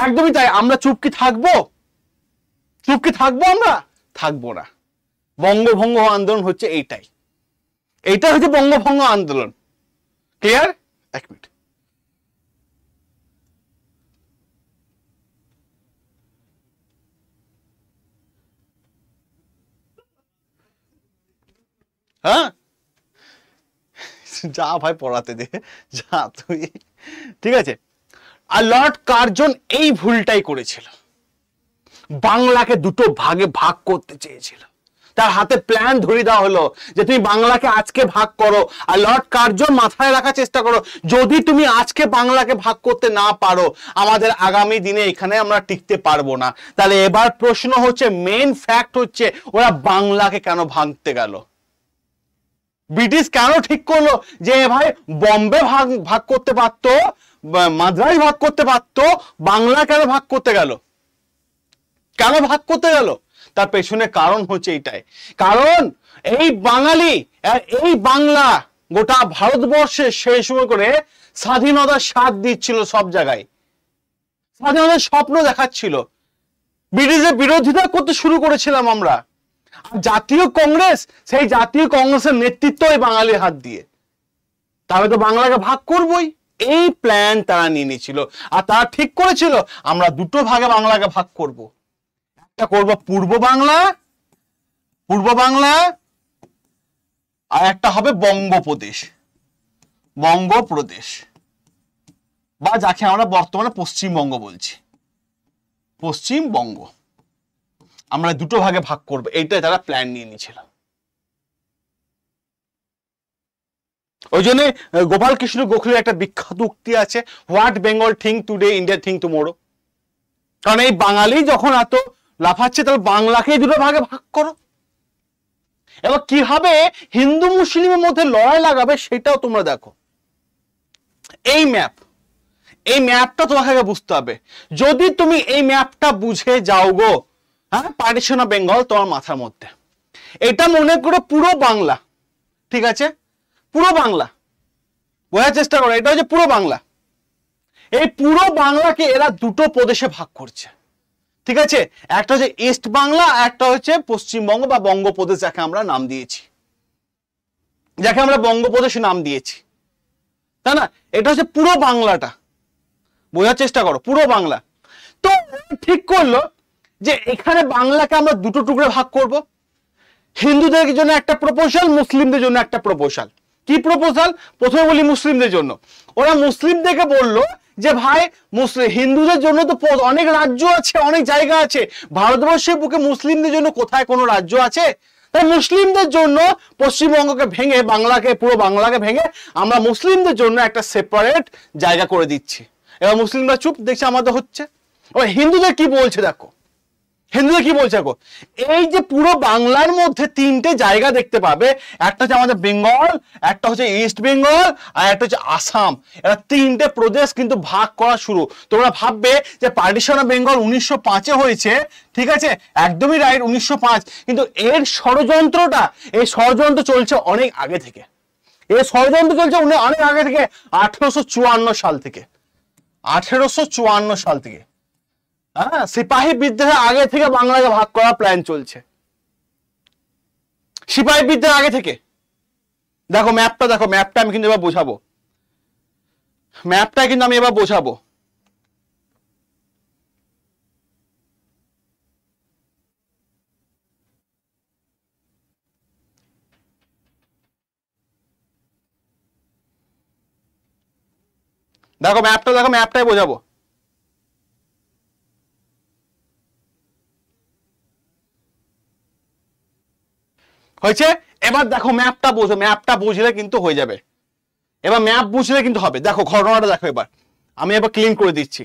Speaker 1: একদমই তাই আমরা চুপ কি থাকবো চুপ কি থাকবো আমরা থাকবো না বঙ্গভঙ্গ আন্দোলন হচ্ছে এইটাই এইটা হচ্ছে বঙ্গভঙ্গ আন্দোলন ক্লিয়ার এক মিনিট হ্যাঁ যা ভাই পড়াতে দে যা তুই ঠিক আছে আর লর্ড কার্জন এই ভুলটাই করেছিল বাংলাকে দুটো ভাগে ভাগ করতে চেয়েছিল তার হাতে প্ল্যান ধরে দেওয়া হলো যে তুমি বাংলাকে আজকে ভাগ করো আর লর্ড কার্জন মাথায় রাখার চেষ্টা করো যদি তুমি আজকে বাংলাকে ভাগ করতে না পারো আমাদের আগামী দিনে এখানে আমরা টিকতে পারবো না তাহলে এবার প্রশ্ন হচ্ছে মেন ফ্যাক্ট হচ্ছে ওরা বাংলাকে কেন ভাঙতে গেল ব্রিটিশ কেন ঠিক করলো যে ভাই বম্বে ভাগ ভাগ করতে পারত মাদ্রাজ ভাগ করতে পারত বাংলা কেন ভাগ করতে গেল কেন ভাগ করতে গেল তার পেছনে কারণ হচ্ছে এইটাই কারণ এই বাঙালি এই বাংলা গোটা ভারতবর্ষে সেই সময় করে স্বাধীনতার স্বাদ দিচ্ছিল সব জায়গায় স্বাধীনতার স্বপ্ন দেখাচ্ছিল ব্রিটিশের বিরোধিতা করতে শুরু করেছিলাম আমরা জাতীয় কংগ্রেস সেই জাতীয় কংগ্রেসের নেতৃত্ব এই বাঙালির হাত দিয়ে তাহলে তো বাংলাকে ভাগ করবই এই প্ল্যান তারা নিয়ে নিয়েছিল আর তারা ঠিক করেছিল আমরা দুটো ভাগে বাংলাকে ভাগ করব একটা করব পূর্ব বাংলা পূর্ব বাংলা আর একটা হবে বঙ্গপ্রদেশ বঙ্গপ্রদেশ বা যাকে আমরা বর্তমানে পশ্চিমবঙ্গ বলছি পশ্চিমবঙ্গ আমরা দুটো ভাগে ভাগ করবো এইটাই তারা প্ল্যান নিয়ে নিয়েছিল ওই জন্য গোপাল কৃষ্ণ গোখলের একটা বিখ্যাত উক্তি আছে what Bengal think today India think tomorrow কারণ এই বাঙালি যখন এত লাফাচ্ছে তাহলে বাংলাকে দুটো ভাগে ভাগ করো এবার কিভাবে হিন্দু মুসলিমের মধ্যে লড়াই লাগাবে সেটাও তোমরা দেখো এই ম্যাপ এই ম্যাপটা তোমাকে বুঝতে হবে যদি তুমি এই ম্যাপটা বুঝে যাও গো হ্যাঁ পার্টিশন অফ বেঙ্গল তোমার মাথার মধ্যে এটা মনে করো পুরো বাংলা ঠিক আছে পুরো বাংলা বোঝার চেষ্টা করো এটা হচ্ছে পুরো বাংলা এই পুরো বাংলাকে এরা দুটো প্রদেশে ভাগ করছে ঠিক আছে একটা হচ্ছে ইস্ট বাংলা একটা হচ্ছে পশ্চিমবঙ্গ বা বঙ্গপ্রদেশ যাকে আমরা নাম দিয়েছি যাকে আমরা বঙ্গপ্রদেশ নাম দিয়েছি তাই না এটা হচ্ছে পুরো বাংলাটা বোঝার চেষ্টা করো পুরো বাংলা তো ঠিক করলো যে এখানে বাংলাকে আমরা দুটো টুকরে ভাগ করব হিন্দুদের জন্য একটা প্রপোজাল মুসলিমদের জন্য একটা প্রপোজাল কি প্রপোজাল প্রথমে বলি মুসলিমদের জন্য ওরা মুসলিমদেরকে বলল যে ভাই মুসলিম হিন্দুদের জন্য তো অনেক রাজ্য আছে অনেক জায়গা আছে ভারতবর্ষের বুকে মুসলিমদের জন্য কোথায় কোনো রাজ্য আছে তাই মুসলিমদের জন্য পশ্চিমবঙ্গকে ভেঙে বাংলাকে পুরো বাংলাকে ভেঙে আমরা মুসলিমদের জন্য একটা সেপারেট জায়গা করে দিচ্ছি এবার মুসলিমরা চুপ দেখছে আমাদের হচ্ছে এবার হিন্দুদের কি বলছে দেখো হিন্দুদের কি বলছে গো এই যে পুরো বাংলার মধ্যে তিনটে জায়গা দেখতে পাবে একটা হচ্ছে আমাদের বেঙ্গল একটা হচ্ছে ইস্ট বেঙ্গল আর একটা হচ্ছে আসাম এরা তিনটে প্রদেশ কিন্তু ভাগ করা শুরু তোমরা ভাববে যে পার্টিশন অফ বেঙ্গল উনিশশো পাঁচে হয়েছে ঠিক আছে একদমই রাইট উনিশশো কিন্তু এর ষড়যন্ত্রটা এই ষড়যন্ত্র চলছে অনেক আগে থেকে এই ষড়যন্ত্র চলছে অনেক আগে থেকে আঠেরোশো সাল থেকে আঠেরোশো সাল থেকে হ্যাঁ সিপাহী বিদ্রোহে আগে থেকে বাংলাকে ভাগ করার প্ল্যান চলছে সিপাহী বিদ্রোহ আগে থেকে দেখো ম্যাপটা দেখো ম্যাপটা আমি কিন্তু এবার বোঝাবো ম্যাপটা কিন্তু আমি এবার বোঝাবো দেখো ম্যাপটা দেখো ম্যাপটাই বোঝাবো হয়েছে এবার দেখো ম্যাপটা বোঝো ম্যাপটা বুঝলে কিন্তু হয়ে যাবে এবার ম্যাপ বুঝলে কিন্তু হবে দেখো ঘটনাটা দেখো এবার আমি এবার ক্লিন করে দিচ্ছি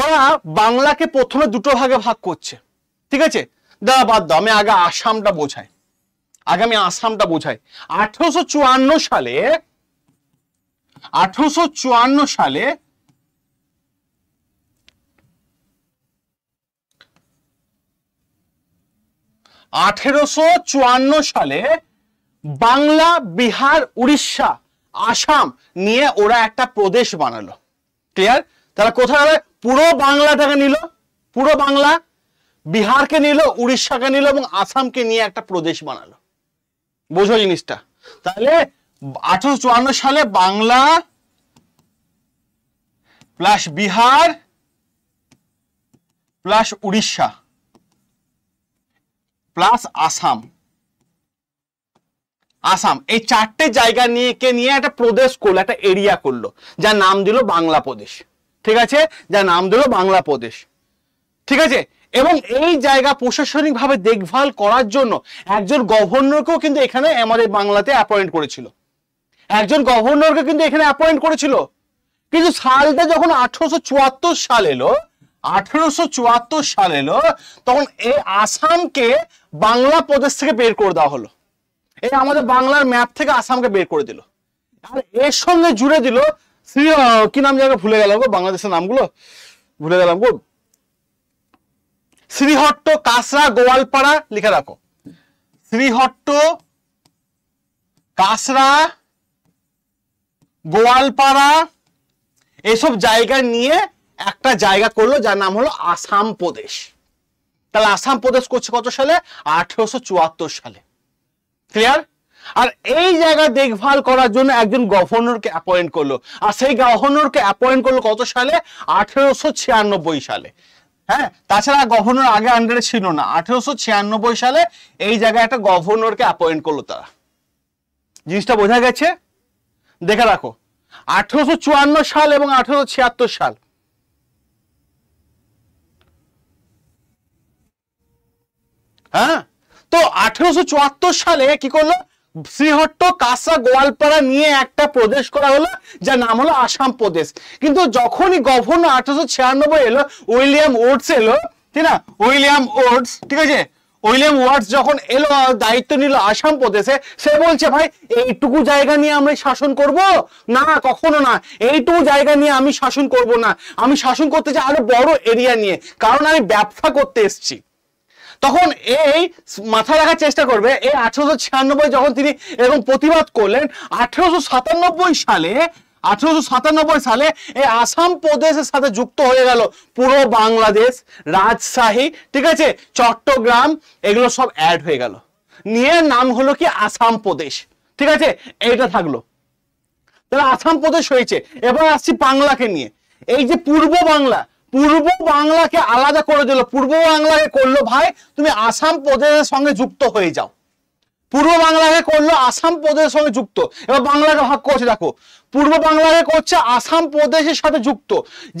Speaker 1: ওরা বাংলাকে প্রথমে দুটো ভাগে ভাগ করছে ঠিক আছে দা বাদ দাও আমি আগে আসামটা বোঝাই আগে আমি আসামটা বোঝাই আঠারোশো সালে আঠারোশো সালে আঠেরোশো সালে বাংলা বিহার উড়িষ্যা আসাম নিয়ে ওরা একটা প্রদেশ বানালো ক্লিয়ার তারা কোথায় পুরো বাংলাটাকে নিল পুরো বাংলা বিহারকে নিল উড়িষ্যাকে নিল এবং আসামকে নিয়ে একটা প্রদেশ বানালো বোঝো জিনিসটা তাহলে আঠারোশো সালে Bangla plus Bihar plus Orissa plus Assam Assam এই চারটে জায়গা নিয়ে কে নিয়ে একটা প্রদেশ করলো একটা এরিয়া করলো যার নাম দিল বাংলা প্রদেশ ঠিক আছে যার নাম দিল বাংলা প্রদেশ ঠিক আছে এবং এই জায়গা প্রশাসনিক ভাবে দেখভাল করার জন্য একজন গভর্নরকেও কিন্তু এখানে আমাদের বাংলাতে অ্যাপয়েন্ট করেছিল একজন গভর্নরকে কিন্তু এখানে অ্যাপয়েন্ট করেছিল কিন্তু সালটা যখন আঠারোশো সাল এলো আঠারোশো সাল এলো তখন এই আসামকে বাংলা প্রদেশ থেকে বের করে দেওয়া হলো এটা আমাদের বাংলার ম্যাপ থেকে আসামকে বের করে দিল আর এর সঙ্গে জুড়ে দিল শ্রী কি নাম জায়গা ভুলে গেলাম গো বাংলাদেশের নামগুলো ভুলে গেলাম গো শ্রীহট্ট কাসরা গোয়ালপাড়া লিখে রাখো শ্রীহট্ট কাসরা গোয়ালপাড়া এসব জায়গা নিয়ে একটা জায়গা করলো যার নাম হলো আসাম প্রদেশ তাহলে আসাম প্রদেশ করছে কত সালে আঠেরোশো সালে ক্লিয়ার আর এই জায়গা দেখভাল করার জন্য একজন গভর্নরকে অ্যাপয়েন্ট করলো আর সেই গভর্নরকে অ্যাপয়েন্ট করলো কত সালে আঠেরোশো সালে হ্যাঁ তাছাড়া গভর্নর আগে আন্ডারে ছিল না আঠেরোশো সালে এই জায়গায় একটা গভর্নরকে অ্যাপয়েন্ট করলো তারা জিনিসটা বোঝা গেছে দেখে রাখো আঠেরোশো সাল এবং আঠেরোশো সাল হ্যাঁ তো আঠেরোশো সালে কি করলো শ্রীহট্ট কাসা গোয়ালপাড়া নিয়ে একটা প্রদেশ করা হলো যার নাম হলো আসাম প্রদেশ কিন্তু যখনই গভর্নর আঠারোশো ছিয়ানব্বই এলো উইলিয়াম ওডস এলো ঠিক না উইলিয়াম ওডস ঠিক আছে উইলিয়াম ওয়ার্ডস যখন এলো দায়িত্ব নিল আসাম প্রদেশে সে বলছে ভাই এইটুকু জায়গা নিয়ে আমরা শাসন করব না কখনো না এইটুকু জায়গা নিয়ে আমি শাসন করব না আমি শাসন করতে চাই আরো বড় এরিয়া নিয়ে কারণ আমি ব্যবসা করতে এসছি তখন এই মাথা রাখার চেষ্টা করবে এই আঠেরোশো ছিয়ানব্বই যখন তিনি এবং প্রতিবাদ করলেন আঠেরোশো সাতানব্বই সালে আঠেরোশো সাতানব্বই সালে এই আসাম প্রদেশের সাথে যুক্ত হয়ে গেল পুরো বাংলাদেশ রাজশাহী ঠিক আছে চট্টগ্রাম এগুলো সব অ্যাড হয়ে গেল নিয়ে নাম হলো কি আসাম প্রদেশ ঠিক আছে এইটা থাকলো তাহলে আসাম প্রদেশ হয়েছে এবার আসছি বাংলাকে নিয়ে এই যে পূর্ব বাংলা পূর্ব বাংলাকে আলাদা করে দিল পূর্ব বাংলাকে করলো ভাই তুমি আসাম প্রদেশের সঙ্গে যুক্ত হয়ে যাও পূর্ব বাংলাকে করলো আসাম প্রদেশের সঙ্গে যুক্ত এবার বাংলাকে ভাগ করছে দেখো পূর্ব বাংলাকে করছে আসাম প্রদেশের সাথে যুক্ত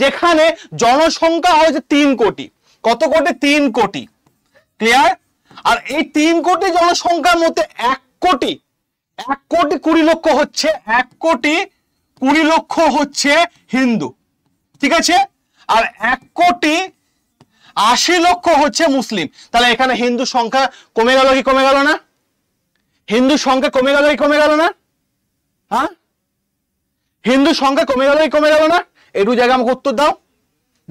Speaker 1: যেখানে জনসংখ্যা হয়েছে তিন কোটি কত কোটি তিন কোটি ক্লিয়ার আর এই তিন কোটি জনসংখ্যার মধ্যে এক কোটি এক কোটি কুড়ি লক্ষ হচ্ছে এক কোটি কুড়ি লক্ষ হচ্ছে হিন্দু ঠিক আছে আর এক কোটি আশি লক্ষ হচ্ছে মুসলিম তাহলে এখানে হিন্দু সংখ্যা কমে গেল কি কমে গেল না হিন্দু সংখ্যা কমে গেল কি কমে গেল না হ্যাঁ হিন্দু সংখ্যা কমে গেল কি কমে গেল না একটু জায়গা আমাকে উত্তর দাও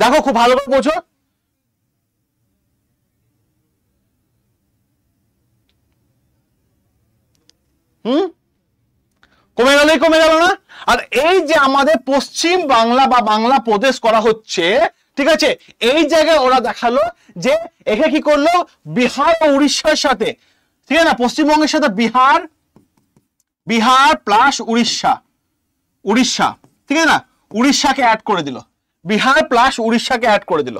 Speaker 1: দেখো খুব ভালো করে বোঝো হুম কমে গেল কমে গেল না আর এই যে আমাদের পশ্চিম বাংলা বা বাংলা প্রদেশ করা হচ্ছে ঠিক আছে এই জায়গায় ওরা দেখালো যে একে কি করলো বিহার ও উড়িষ্যার সাথে ঠিক আছে না পশ্চিমবঙ্গের সাথে বিহার বিহার প্লাস উড়িষ্যা উড়িষ্যা ঠিক আছে না উড়িষ্যাকে অ্যাড করে দিল বিহার প্লাস উড়িষ্যাকে অ্যাড করে দিল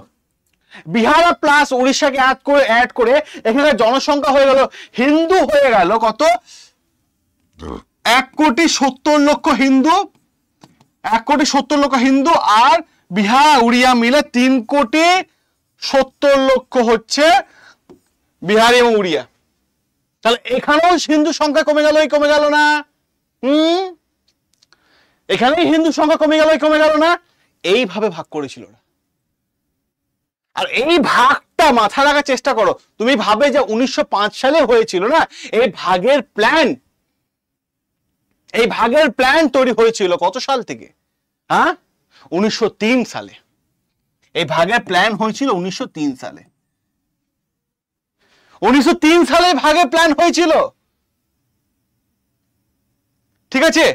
Speaker 1: বিহার প্লাস উড়িষ্যাকে অ্যাড করে অ্যাড করে এখানে জনসংখ্যা হয়ে গেল হিন্দু হয়ে গেল কত এক কোটি সত্তর লক্ষ হিন্দু এক কোটি সত্তর লক্ষ হিন্দু আর বিহার উড়িয়া মিলে তিন কোটি সত্তর লক্ষ হচ্ছে বিহারি এবং উড়িয়া তাহলে এখানেও হিন্দু সংখ্যা কমে গেল কমে গেল না হুম এখানে হিন্দু সংখ্যা কমে গেল কমে গেল না এইভাবে ভাগ করেছিল না আর এই ভাগটা মাথা রাখার চেষ্টা করো তুমি ভাবে যে উনিশশো সালে হয়েছিল না এই ভাগের প্ল্যান এই ভাগের প্ল্যান তৈরি হয়েছিল কত সাল থেকে হ্যাঁ উনিশশো সালে এই ভাগের প্ল্যান হয়েছিল উনিশশো সালে উনিশশো সালে ভাগের প্ল্যান হয়েছিল ঠিক আছে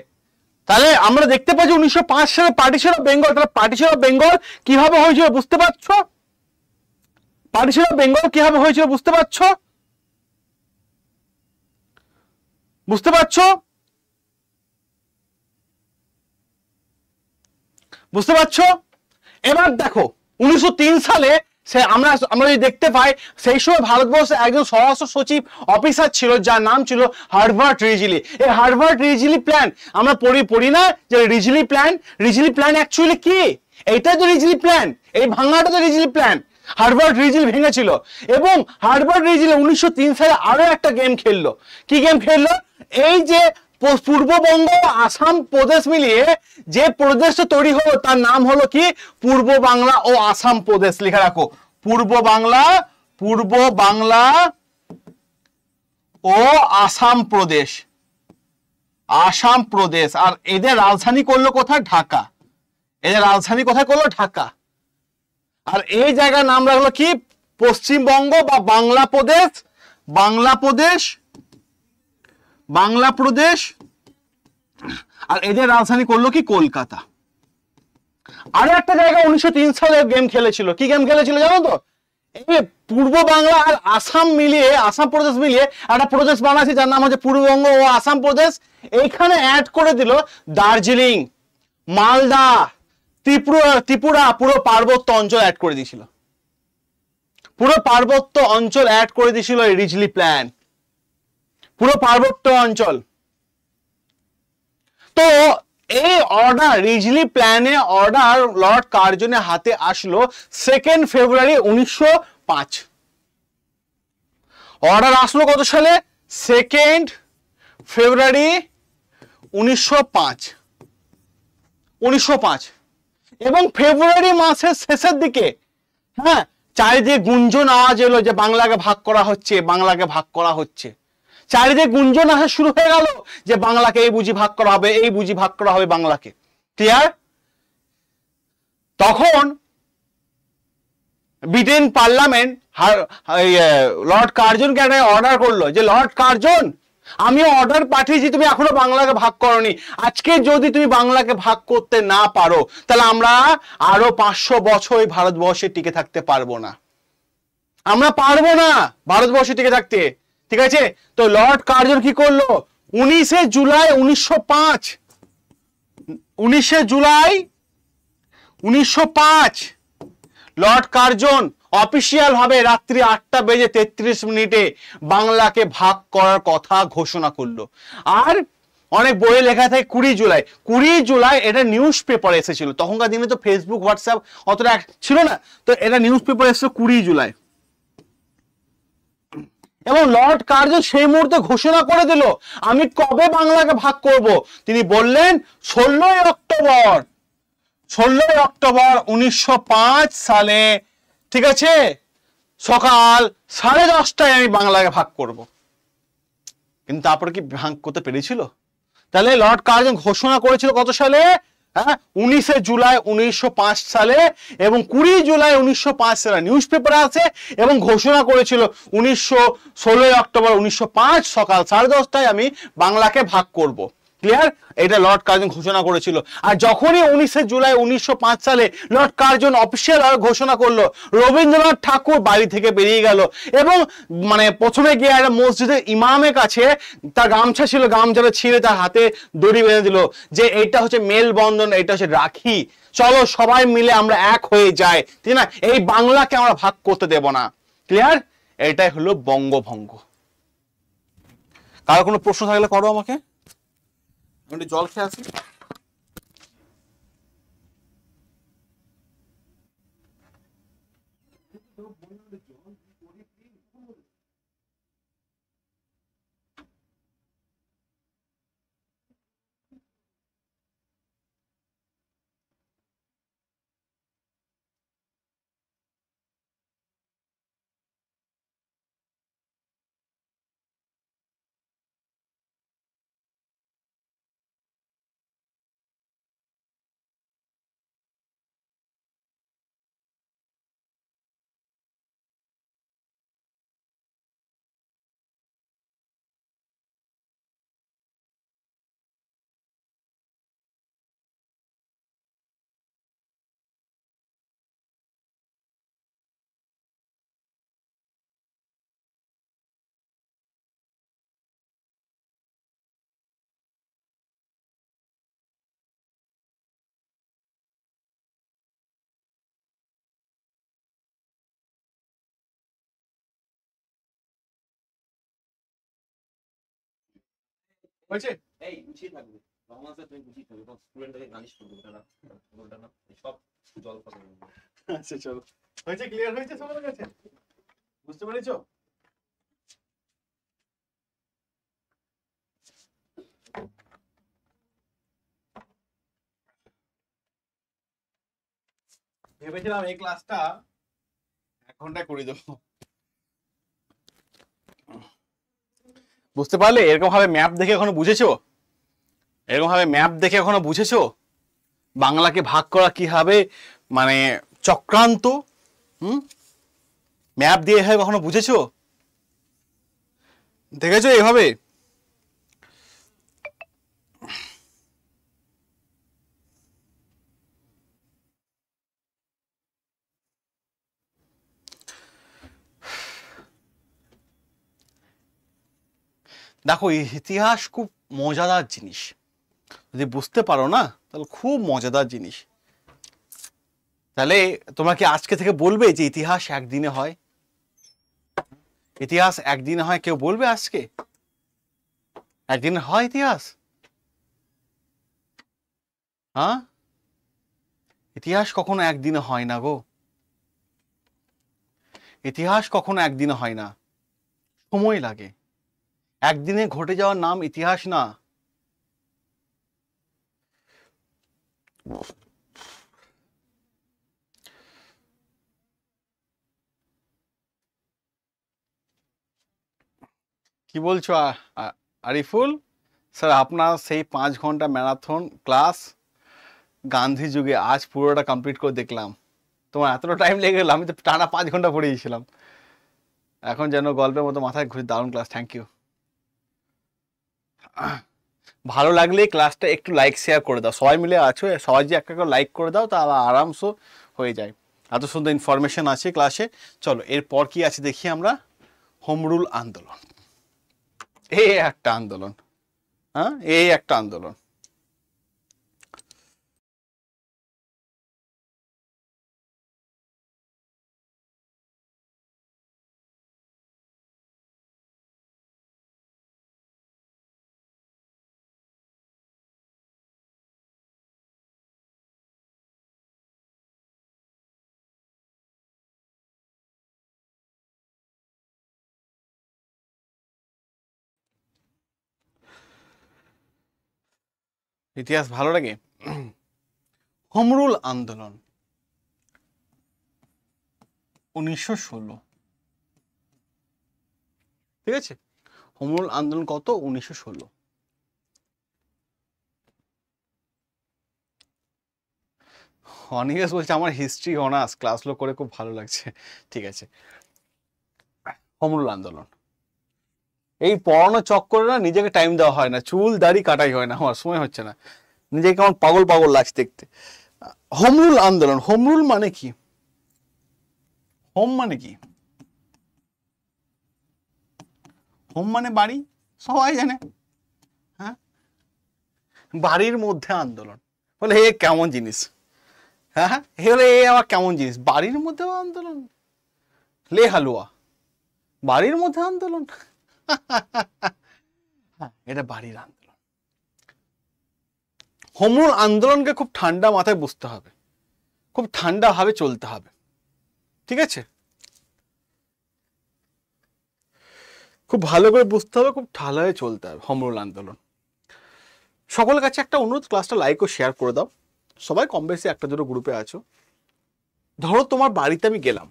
Speaker 1: তাহলে আমরা দেখতে পাচ্ছি উনিশশো সালে পার্টিশন অফ বেঙ্গল তাহলে পার্টিশন অফ বেঙ্গল কিভাবে হয়েছিল বুঝতে পারছ পার্টিশন অফ বেঙ্গল কিভাবে হয়েছিল বুঝতে পারছ বুঝতে পারছো বুঝতে পারছো এবার দেখো উনিশশো সালে সে আমরা আমরা যদি দেখতে পাই সেই সময় ভারতবর্ষে একজন স্বরাষ্ট্র সচিব অফিসার ছিল যার নাম ছিল হার্ভার্ট রিজিলি এই হার্ভার্ট রিজিলি প্ল্যান আমরা পড়ি পড়ি না যে রিজিলি প্ল্যান রিজিলি প্ল্যান অ্যাকচুয়ালি কি এইটা তো রিজিলি প্ল্যান এই ভাঙাটা তো রিজিলি প্ল্যান হার্ভার্ড রিজিল ভেঙেছিল এবং হার্ভার্ড রিজিল উনিশশো সালে আরো একটা গেম খেললো কি গেম খেললো এই যে পূর্ববঙ্গ আসাম প্রদেশ মিলিয়ে যে প্রদেশটা তৈরি হলো তার নাম হলো কি পূর্ব বাংলা ও আসাম প্রদেশ লিখে রাখো পূর্ব বাংলা পূর্ব বাংলা ও আসাম প্রদেশ আসাম প্রদেশ আর এদের রাজধানী করলো কোথায় ঢাকা এদের রাজধানী কোথায় করলো ঢাকা আর এই জায়গার নাম রাখলো কি পশ্চিমবঙ্গ বা বাংলা প্রদেশ বাংলা প্রদেশ বাংলা প্রদেশ আর এদের রাজধানী করলো কি কলকাতা আরো একটা জায়গা উনিশশো সালে গেম খেলেছিল কি গেম খেলেছিল জানো তো পূর্ব বাংলা আর আসাম মিলিয়ে আসাম প্রদেশ মিলিয়ে একটা প্রদেশ বানাচ্ছে যার নাম হচ্ছে পূর্ববঙ্গ ও আসাম প্রদেশ এইখানে অ্যাড করে দিল দার্জিলিং মালদা ত্রিপুরা ত্রিপুরা পুরো পার্বত্য অঞ্চল অ্যাড করে দিয়েছিল পুরো পার্বত্য অঞ্চল অ্যাড করে দিয়েছিল এই রিজলি প্ল্যান পুরো পার্বত্য অঞ্চল তো এই অর্ডার রিজলি প্ল্যানে অর্ডার লর্ড কার্জনে হাতে আসলো সেকেন্ড ফেব্রুয়ারি উনিশশো পাঁচ অর্ডার আসলো কত সালে সেকেন্ড ফেব্রুয়ারি উনিশশো পাঁচ উনিশশো পাঁচ এবং ফেব্রুয়ারি মাসের শেষের দিকে হ্যাঁ চারিদিকে গুঞ্জন আওয়াজ এলো যে বাংলাকে ভাগ করা হচ্ছে বাংলাকে ভাগ করা হচ্ছে চারিদিকে গুঞ্জন আসা শুরু হয়ে গেল যে বাংলাকে এই বুঝি ভাগ করা হবে এই বুঝি ভাগ করা হবে বাংলাকে ক্লিয়ার তখন ব্রিটেন পার্লামেন্ট লর্ড কার্জনকে একটা অর্ডার করলো যে লর্ড কার্জন আমি অর্ডার পাঠিয়েছি তুমি এখনো বাংলাকে ভাগ করনি আজকে যদি তুমি বাংলাকে ভাগ করতে না পারো তাহলে আমরা আরো পাঁচশো বছর ভারতবর্ষে টিকে থাকতে পারবো না আমরা পারবো না ভারতবর্ষে টিকে থাকতে ঠিক আছে তো লর্ড কার্জন কি করলো উনিশে জুলাই উনিশশো পাঁচ উনিশে জুলাই উনিশশো পাঁচ লর্ড কার্জন অফিসিয়াল হবে রাত্রি আটটা বেজে তেত্রিশ মিনিটে বাংলাকে ভাগ করার কথা ঘোষণা করলো আর অনেক বইয়ে লেখা থাকে কুড়ি জুলাই কুড়ি জুলাই এটা নিউজ পেপারে এসেছিল তখনকার দিনে তো ফেসবুক হোয়াটসঅ্যাপ অতটা ছিল না তো এটা নিউজ পেপারে এসেছিল কুড়ি জুলাই এবং লর্ড কার্জন সেই মুহূর্তে ঘোষণা করে দিল আমি কবে বাংলাকে ভাগ করব তিনি বললেন ষোলোই অক্টোবর ষোলোই অক্টোবর উনিশশো সালে ঠিক আছে সকাল সাড়ে দশটায় আমি বাংলাকে ভাগ করব কিন্তু তারপরে কি ভাগ করতে পেরেছিল তাহলে লর্ড কার্জন ঘোষণা করেছিল কত সালে হ্যাঁ উনিশে জুলাই উনিশশো সালে এবং কুড়ি জুলাই উনিশশো সালে নিউজ পেপারে আছে এবং ঘোষণা করেছিল উনিশশো ষোলোই অক্টোবর উনিশশো সকাল সাড়ে দশটায় আমি বাংলাকে ভাগ করব। ক্লিয়ার এটা লর্ড কার্জন ঘোষণা করেছিল আর যখনই উনিশে জুলাই উনিশশো সালে লর্ড কার্জন অফিসিয়াল ঘোষণা করলো রবীন্দ্রনাথ ঠাকুর বাড়ি থেকে বেরিয়ে গেল এবং মানে প্রথমে গিয়ে একটা মসজিদের ইমামের কাছে তার গামছা ছিল গামছাটা ছিঁড়ে তার হাতে দড়ি বেঁধে দিল যে এটা হচ্ছে মেলবন্ধন এটা হচ্ছে রাখি চলো সবাই মিলে আমরা এক হয়ে যাই ঠিক না এই বাংলাকে আমরা ভাগ করতে দেব না ক্লিয়ার এটাই হলো বঙ্গভঙ্গ কারো কোনো প্রশ্ন থাকলে করো আমাকে जल खे হয়েছে এই গুছিয়ে থাকবে স্যার তুমি গুছিয়ে থাকবে গালিশ করবে ওটা না ওটা না সব জল আচ্ছা চলো হয়েছে ক্লিয়ার হয়েছে সবার কাছে বুঝতে পেরেছো ভেবেছিলাম এই ক্লাসটা এক ঘন্টায় করে দেবো বুঝতে পারলে এরকম ভাবে ম্যাপ দেখে এখনো বুঝেছো এরকম ভাবে ম্যাপ দেখে এখনো বুঝেছো বাংলাকে ভাগ করা হবে মানে চক্রান্ত হুম ম্যাপ দিয়ে এভাবে কখনো বুঝেছো দেখেছো এভাবে দেখো ইতিহাস খুব মজাদার জিনিস যদি বুঝতে পারো না তাহলে খুব মজাদার জিনিস তাহলে তোমাকে আজকে থেকে বলবে যে ইতিহাস একদিনে হয় ইতিহাস একদিনে হয় কেউ বলবে আজকে একদিন হয় ইতিহাস হ্যাঁ ইতিহাস কখনো একদিনে হয় না গো ইতিহাস কখনো একদিনে হয় না সময় লাগে একদিনে ঘটে যাওয়ার নাম ইতিহাস না কি বলছো আরিফুল স্যার আপনার সেই পাঁচ ঘন্টা ম্যারাথন ক্লাস গান্ধী যুগে আজ পুরোটা কমপ্লিট করে দেখলাম তোমার এতটা টাইম লেগে গেল আমি তো টানা পাঁচ ঘন্টা পড়ে গিয়েছিলাম এখন যেন গল্পের মতো মাথায় ঘুরে দারুণ ক্লাস থ্যাংক ইউ ভালো লাগলে ক্লাসটা একটু লাইক শেয়ার করে দাও সবাই মিলে আছো সবাই যে একটা করে লাইক করে দাও তা আরামসে হয়ে যায় এত সুন্দর ইনফরমেশন আছে ক্লাসে চলো এরপর কি আছে দেখি আমরা হোমরুল আন্দোলন এই একটা আন্দোলন হ্যাঁ এই একটা আন্দোলন ইতিহাস ভালো লাগে হমরুল আন্দোলন উনিশশো ষোলো ঠিক আছে হোমরুল আন্দোলন কত উনিশশো ষোলো অনিকেশ বলছে আমার হিস্ট্রি অনার্স ক্লাসগুলো করে খুব ভালো লাগছে ঠিক আছে হমরুল আন্দোলন এই পড়ানো চক্করে না নিজেকে টাইম দেওয়া হয় না চুল দাড়ি কাটাই হয় না আমার সময় হচ্ছে না নিজেকে আমার পাগল পাগল লাগছে দেখতে হোমরুল আন্দোলন হোমরুল মানে কি হোম মানে কি হোম মানে বাড়ি সবাই জানে হ্যাঁ বাড়ির মধ্যে আন্দোলন বলে এ কেমন জিনিস হ্যাঁ হে বলে এ আমার কেমন জিনিস বাড়ির মধ্যেও আন্দোলন লে হালুয়া বাড়ির মধ্যে আন্দোলন হ্যাঁ, এটা বাড়ির আন্দোলন হোমরুল আন্দোলনকে খুব ঠান্ডা মাথায় বুঝতে হবে খুব ঠান্ডাভাবে চলতে হবে ঠিক আছে খুব ভালো করে বুঝতে হবে খুব ঠালায় চলতে হবে হমরুল আন্দোলন সকলের কাছে একটা অনুরোধ ক্লাসটা লাইক ও শেয়ার করে দাও সবাই কম বেশি একটা দুটো গ্রুপে আছো ধরো তোমার বাড়িতে আমি গেলাম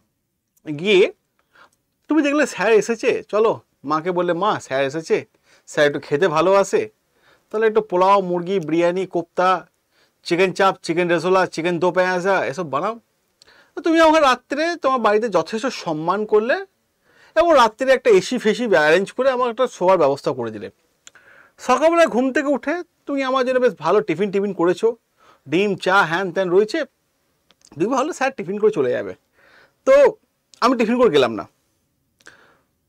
Speaker 1: গিয়ে তুমি দেখলে স্যার এসেছে চলো মাকে বললে মা স্যার এসেছে স্যার একটু খেতে ভালোবাসে তাহলে একটু পোলাও মুরগি biryani kofta chicken chaap chicken rezala chicken dopiaza এসব বানাও তুমি আমাকে রাত্রে তোমার বাড়িতে যথেষ্ট সম্মান করলে এবং রাত্রে একটা এসি ফেসি অ্যারেঞ্জ করে আমার একটা শোয়ার ব্যবস্থা করে দিলে সকালবেলা ঘুম থেকে উঠে তুমি আমার জন্য বেশ ভালো টিফিন টিফিন করেছো ডিম চা হ্যান ত্যান রয়েছে তুমি ভালো স্যার টিফিন করে চলে যাবে তো আমি টিফিন করে গেলাম না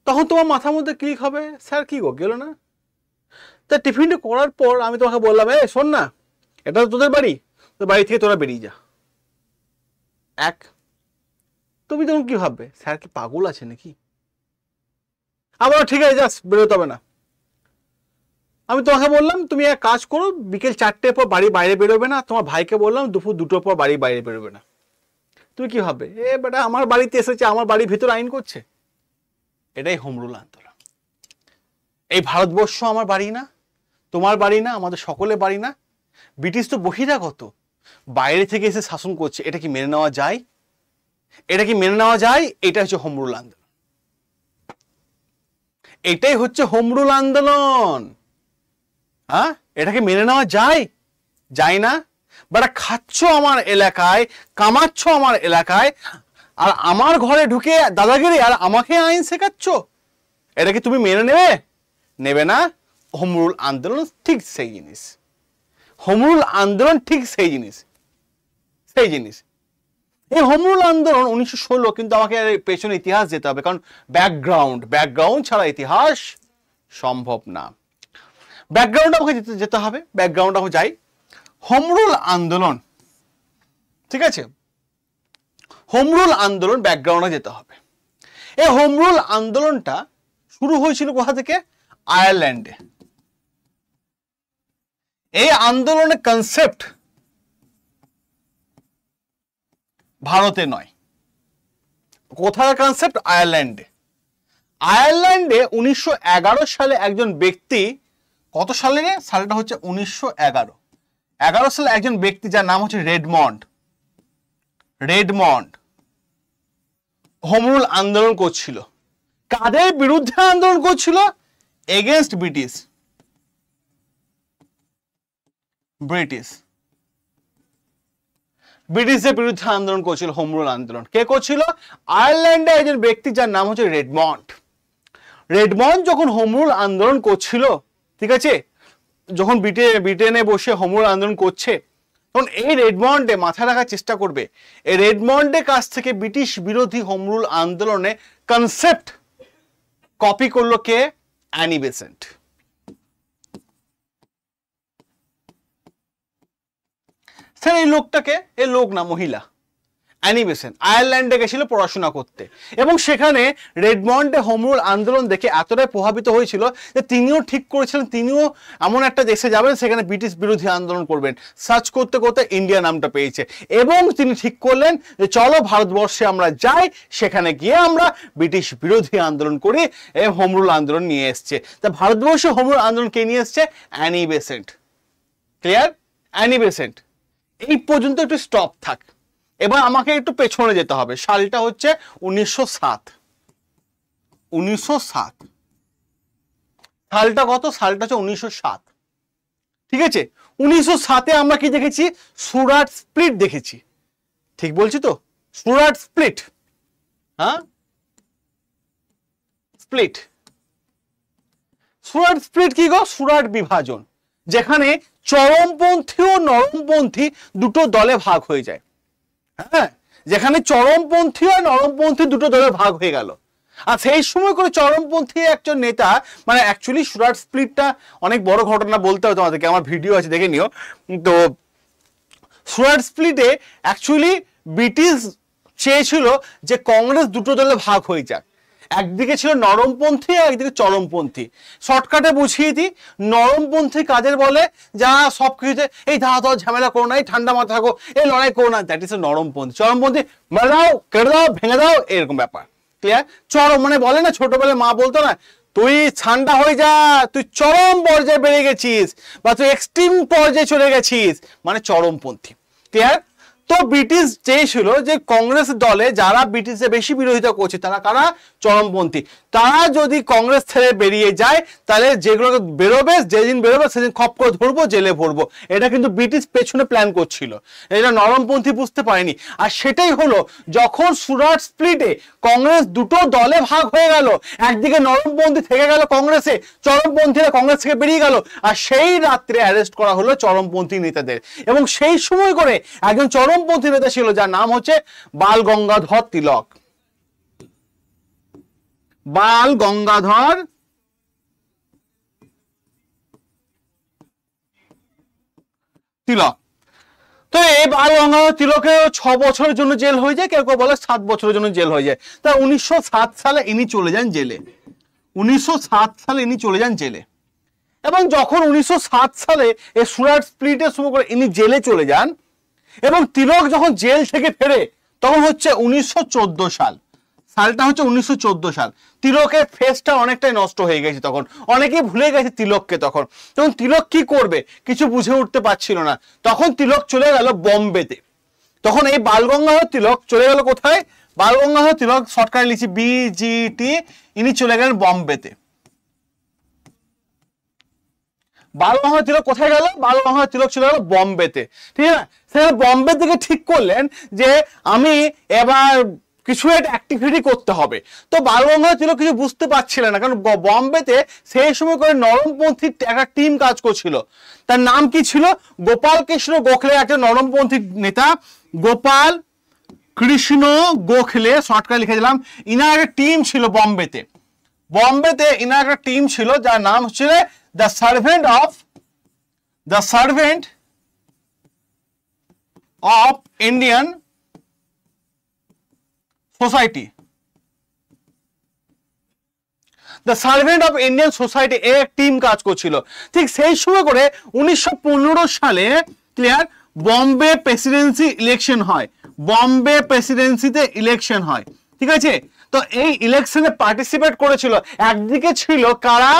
Speaker 1: তখন তোমার মাথার মধ্যে ক্লিক হবে স্যার কী গো গেলো না তা টিফিনটা করার পর আমি তোমাকে বললাম এ শোন না এটা তো তোদের বাড়ি তো বাড়ি থেকে তোরা বেরিয়ে যা এক তুমি তখন কি ভাববে স্যার কি পাগল আছে নাকি আবার ঠিক আছে যাস বেরোতে হবে না আমি তোমাকে বললাম তুমি এক কাজ করো বিকেল চারটের পর বাড়ি বাইরে বেরোবে না তোমার ভাইকে বললাম দুপুর দুটোর পর বাড়ি বাইরে বেরোবে না তুমি কি ভাববে এ বেটা আমার বাড়িতে এসেছে আমার বাড়ির ভিতরে আইন করছে এটাই হোমরুল আন্দোলন এই ভারতবর্ষ আমার বাড়ি না তোমার বাড়ি না আমাদের সকলে বাড়ি না ব্রিটিশ তো বহিরাগত বাইরে থেকে এসে শাসন করছে এটা কি মেনে নেওয়া যায় এটা কি মেনে নেওয়া যায় এটা হচ্ছে হোমরুল আন্দোলন এটাই হচ্ছে হোমরুল আন্দোলন হ্যাঁ এটাকে মেনে নেওয়া যায় যায় না বাট খাচ্ছ আমার এলাকায় কামাচ্ছ আমার এলাকায় আর আমার ঘরে ঢুকে দাদাগিরি আর আমাকে আইন শেখাচ্ছ এটা কি তুমি মেনে নেবে নেবে না হোমরুল আন্দোলন ঠিক সেই জিনিস হোমরুল আন্দোলন ঠিক সেই জিনিস সেই জিনিস এই হোমরুল আন্দোলন উনিশশো ষোলো কিন্তু আমাকে পেছনে ইতিহাস যেতে হবে কারণ ব্যাকগ্রাউন্ড ব্যাকগ্রাউন্ড ছাড়া ইতিহাস সম্ভব না ব্যাকগ্রাউন্ড আমাকে যেতে যেতে হবে ব্যাকগ্রাউন্ড আমাকে যাই হোমরুল আন্দোলন ঠিক আছে হোমরুল আন্দোলন ব্যাকগ্রাউন্ডে যেতে হবে এই হোমরুল আন্দোলনটা শুরু হয়েছিল কোথা থেকে আয়ারল্যান্ডে এই আন্দোলনের কনসেপ্ট ভারতে নয় কোথার কনসেপ্ট আয়ারল্যান্ডে আয়ারল্যান্ডে উনিশশো সালে একজন ব্যক্তি কত সালে সালটা হচ্ছে উনিশশো এগারো সালে একজন ব্যক্তি যার নাম হচ্ছে রেডমন্ড রেডমন্ড হোমরুল আন্দোলন করছিল কাদের বিরুদ্ধে আন্দোলন করছিল এগেনস্ট ব্রিটিশ ব্রিটিশ ব্রিটিশদের বিরুদ্ধে আন্দোলন করছিল হোমরুল আন্দোলন কে করছিল আয়ারল্যান্ডে একজন ব্যক্তি যার নাম হচ্ছে রেডমন্ড রেডমন্ড যখন হোমরুল আন্দোলন করছিল ঠিক আছে যখন ব্রিটেনে বসে হোমরুল আন্দোলন করছে কারণ এই রেডমন্ডে মাথা রাখার চেষ্টা করবে এই রেডমন্ডের কাছ থেকে ব্রিটিশ বিরোধী হোমরুল আন্দোলনে কনসেপ্ট কপি করলো কে অ্যানি বেসেন্ট স্যার এই লোকটাকে এই লোক না মহিলা অ্যানিমেশন আয়ারল্যান্ডে গেছিল পড়াশোনা করতে এবং সেখানে রেডমন্ডে হোমরুল আন্দোলন দেখে এতটাই প্রভাবিত হয়েছিল যে তিনিও ঠিক করেছিলেন তিনিও এমন একটা দেশে যাবেন সেখানে ব্রিটিশ বিরোধী আন্দোলন করবেন সার্চ করতে করতে ইন্ডিয়া নামটা পেয়েছে এবং তিনি ঠিক করলেন যে চলো ভারতবর্ষে আমরা যাই সেখানে গিয়ে আমরা ব্রিটিশ বিরোধী আন্দোলন করি এবং হোমরুল আন্দোলন নিয়ে এসছে তা ভারতবর্ষে হোমরুল আন্দোলন কে নিয়ে এসছে Annie Besant clear Annie Besant এই পর্যন্ত একটু স্টপ থাক এবার আমাকে একটু পেছনে যেতে হবে সালটা হচ্ছে উনিশশো সাত উনিশশো সাত সালটা কত সালটা হচ্ছে উনিশশো সাত ঠিক আছে উনিশশো সাতে আমরা কি দেখেছি সুরাট স্প্লিট দেখেছি ঠিক বলছি তো সুরাট স্প্লিট হ্যাঁ স্প্লিট সুরাট স্প্লিট কি গো সুরাট বিভাজন যেখানে চরমপন্থী ও নরমপন্থী দুটো দলে ভাগ হয়ে যায় হ্যাঁ যেখানে চরমপন্থী আর নরমপন্থী দুটো দলে ভাগ হয়ে গেল আর সেই সময় করে চরমপন্থী একজন নেতা মানে অ্যাকচুয়ালি সুরাট স্প্লিটটা অনেক বড় ঘটনা বলতে হবে তোমাদেরকে আমার ভিডিও আছে দেখে নিও তো সুরাট স্প্লিটে অ্যাকচুয়ালি ব্রিটিশ চেয়েছিল যে কংগ্রেস দুটো দলে ভাগ হয়ে যাক একদিকে ছিল নরমপন্থী আর একদিকে চরমপন্থী শর্টকাটে বুঝিয়ে দিই নরমপন্থী কাদের বলে যা সব কিছুতে এই ধা ধর ঝামেলা করো না এই ঠান্ডা মাথা থাকো এই লড়াই করো না দ্যাট ইস এ নরমপন্থী চরমপন্থী মেরে দাও কেড়ে দাও ভেঙে দাও এরকম ব্যাপার ক্লিয়ার চরম মানে বলে না ছোটবেলায় মা বলতো না তুই ছান্ডা হয়ে যা তুই চরম পর্যায়ে বেড়ে গেছিস বা তুই এক্সট্রিম পর্যায়ে চলে গেছিস মানে চরমপন্থী ক্লিয়ার তো ব্রিটিশ চেয়েছিল যে কংগ্রেস দলে যারা ব্রিটিশে বেশি বিরোধিতা করছে তারা কারা চরমপন্থী তারা যদি কংগ্রেস ছেড়ে বেরিয়ে যায় তাহলে যেগুলো বেরোবে যেদিন বেরোবে সেদিন খপ করে ধরবো জেলে ভরবো এটা কিন্তু ব্রিটিশ পেছনে প্ল্যান করছিল এটা নরমপন্থী বুঝতে পারেনি আর সেটাই হলো যখন সুরাট স্প্লিটে কংগ্রেস দুটো দলে ভাগ হয়ে গেল একদিকে নরমপন্থী থেকে গেল কংগ্রেসে চরমপন্থীরা কংগ্রেস থেকে বেরিয়ে গেল আর সেই রাত্রে অ্যারেস্ট করা হলো চরমপন্থী নেতাদের এবং সেই সময় করে একজন চরম চরমপন্থী নেতা ছিল যার নাম হচ্ছে বাল গঙ্গাধর তিলক বাল গঙ্গাধর তিলক তো এই বাল গঙ্গাধর তিলকে ছ বছরের জন্য জেল হয়ে যায় কেউ কেউ বলে সাত বছরের জন্য জেল হয়ে যায় তা উনিশশো সালে ইনি চলে যান জেলে উনিশশো সালে ইনি চলে যান জেলে এবং যখন উনিশশো সালে এই সুরাট স্প্লিটের সময় করে ইনি জেলে চলে যান এবং তিলক যখন জেল থেকে ফেরে তখন হচ্ছে উনিশশো সাল সালটা হচ্ছে উনিশশো সাল তিলকের ফেসটা অনেকটাই নষ্ট হয়ে গেছে তখন অনেকেই ভুলে গেছে তিলককে তখন তখন তিলক কি করবে কিছু বুঝে উঠতে পারছিল না তখন তিলক চলে গেল বম্বেতে তখন এই বালগঙ্গাধর তিলক চলে গেল কোথায় বালগঙ্গাধর তিলক শর্টকাটে লিখছি বিজিটি ইনি চলে গেলেন বম্বেতে বারো বাংলা তিলক কোথায় গেল বারো বাংলা তিলক চলে গেল বম্বেতে ঠিক আছে সে বম্বে থেকে ঠিক করলেন যে আমি এবার কিছু একটা অ্যাক্টিভিটি করতে হবে তো বালগঙ্গাধর তিলক কিছু বুঝতে পারছিলেন না কারণ বম্বেতে সেই সময় করে নরমপন্থী একটা টিম কাজ করছিল তার নাম কি ছিল গোপাল কৃষ্ণ গোখলে একটা নরমপন্থী নেতা গোপাল কৃষ্ণ গোখলে শর্টকাট লিখেছিলাম ইনার একটা টিম ছিল বম্বেতে বম্বেতে এনার একটা টিম ছিল যার নাম হচ্ছিল the servant of the servant of Indian society the servant of Indian society এ টিম কাজ করছিল ঠিক সেই সময় করে উনিশশো সালে ক্লিয়ার বম্বে প্রেসিডেন্সি ইলেকশন হয় বম্বে প্রেসিডেন্সিতে ইলেকশন হয় ঠিক আছে তো এই ইলেকশনে পার্টিসিপেট করেছিল একদিকে ছিল কারা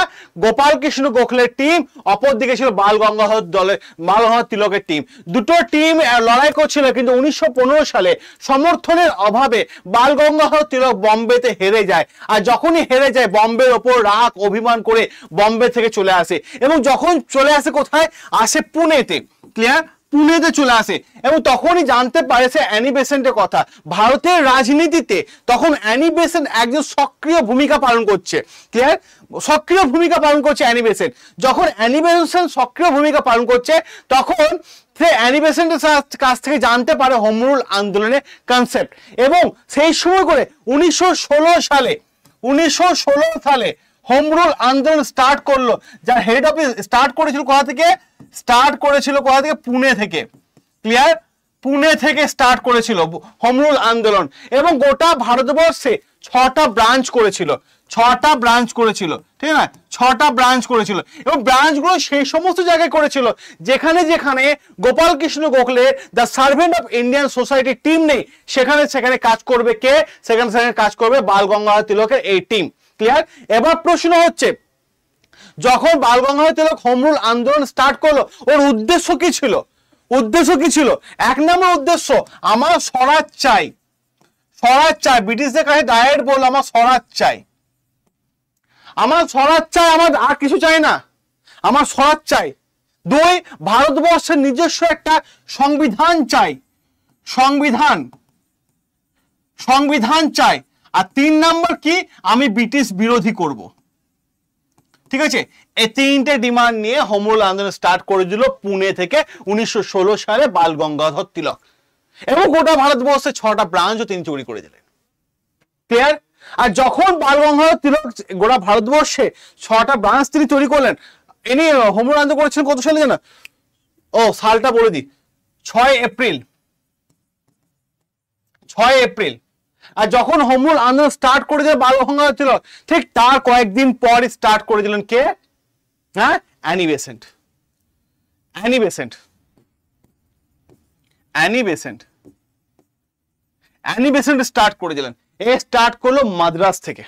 Speaker 1: গোপাল কৃষ্ণ গোখলের টিম অপর দিকে ছিল বাল গঙ্গাধর দলের বাল গঙ্গাধর তিলকের টিম দুটো টিম লড়াই করছিল কিন্তু উনিশশো সালে সমর্থনের অভাবে বাল গঙ্গাধর তিলক বম্বেতে হেরে যায় আর যখনই হেরে যায় বম্বের ওপর রাগ অভিমান করে বম্বে থেকে চলে আসে এবং যখন চলে আসে কোথায় আসে পুনেতে ক্লিয়ার পুনেতে চলে আসে এবং তখনই জানতে পারে সে অ্যানি বেসেন্টের কথা ভারতের রাজনীতিতে তখন অ্যানি বেসেন্ট একজন সক্রিয় ভূমিকা পালন করছে ক্লিয়ার সক্রিয় ভূমিকা পালন করছে অ্যানি বেসেন্ট যখন বেসেন্ট সক্রিয় ভূমিকা পালন করছে তখন সে বেসেন্টের কাছ থেকে জানতে পারে হোমরুল আন্দোলনের কনসেপ্ট এবং সেই সময় করে উনিশশো সালে উনিশশো সালে হোম রুল আন্দোলন স্টার্ট করলো যার হেড অফিস স্টার্ট করেছিল কোথা থেকে স্টার্ট করেছিল কোথা থেকে পুনে থেকে ক্লিয়ার পুনে থেকে স্টার্ট করেছিল হোম রুল আন্দোলন এবং গোটা ভারতবর্ষে ছটা ব্রাঞ্চ করেছিল ছটা ব্রাঞ্চ করেছিল ঠিক না ছটা ব্রাঞ্চ করেছিল এবং ব্রাঞ্চগুলো সেই সমস্ত জায়গায় করেছিল যেখানে যেখানে Gopal Krishna Gokhale the servant of Indian সোসাইটির টিম নেই সেখানে সেখানে কাজ করবে কে সেখানে সেখানে কাজ করবে বাল গঙ্গাধর তিলকের এই টিম ক্লিয়ার এবার প্রশ্ন হচ্ছে যখন বালগঙ্গাধর তিলক হোমরুল আন্দোলন স্টার্ট করলো ওর উদ্দেশ্য কি ছিল উদ্দেশ্য কি ছিল এক নম্বর উদ্দেশ্য আমার স্বরাজ চাই স্বরাজ চাই ব্রিটিশদের কাছে ডায়েট বললো আমার স্বরাজ চাই আমার স্বরাজ চাই আমার আর কিছু চাই না আমার স্বরাজ চাই দুই ভারতবর্ষের নিজস্ব একটা সংবিধান চাই সংবিধান সংবিধান চাই আর তিন নম্বর কি আমি ব্রিটিশ বিরোধী করব। ঠিক আছে এই তিনটে ডিমান্ড নিয়ে হোমরুল আন্দোলন স্টার্ট করেছিল পুনে থেকে উনিশশো সালে বাল গঙ্গাধর তিলক এবং গোটা ভারতবর্ষে ছটা ব্রাঞ্চও তিনি চুরি করেছিলেন ক্লিয়ার আর যখন বাল গঙ্গাধর তিলক গোটা ভারতবর্ষে ছটা ব্রাঞ্চ তিনি তৈরি করলেন ইনি হোমরুল আন্দোলন করেছিলেন কত সালে জানা ও সালটা বলে দি ছয় এপ্রিল ছয় এপ্রিল আর যখন হোমরুল আন্দোলন স্টার্ট করে দিলেন বাল গঙ্গাধর তিলক ঠিক তার কয়েকদিন পর স্টার্ট করে দিলেন কে হ্যাঁ অ্যানিবেসেন্ট অ্যানিবেসেন্ট অ্যানিবেসেন্ট অ্যানিবেসেন্ট স্টার্ট করে দিলেন এ স্টার্ট করলো মাদ্রাস থেকে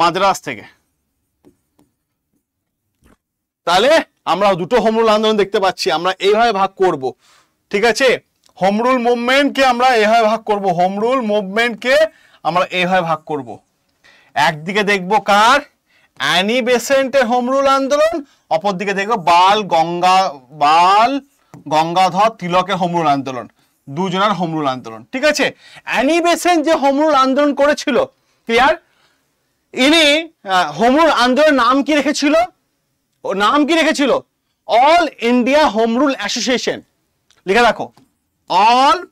Speaker 1: মাদ্রাস থেকে তাহলে আমরা দুটো হোমরুল আন্দোলন দেখতে পাচ্ছি আমরা এইভাবে ভাগ করব ঠিক আছে হোমরুল মুভমেন্টকে আমরা এভাবে ভাগ করব হোমরুল মুভমেন্টকে আমরা এভাবে ভাগ করব একদিকে দেখব কার অ্যানি বেসেন্টের হোমরুল আন্দোলন অপরদিকে দেখব বাল গঙ্গা বাল গঙ্গাধর তিলকের হোমরুল আন্দোলন দুজনের হোমরুল আন্দোলন ঠিক আছে অ্যানি বেসেন্ট যে হোমরুল আন্দোলন করেছিল ক্লিয়ার ইনি হোমরুল আন্দোলনের নাম কি রেখেছিল নাম কি রেখেছিল অল ইন্ডিয়া হোমরুল অ্যাসোসিয়েশন লিখে রাখো all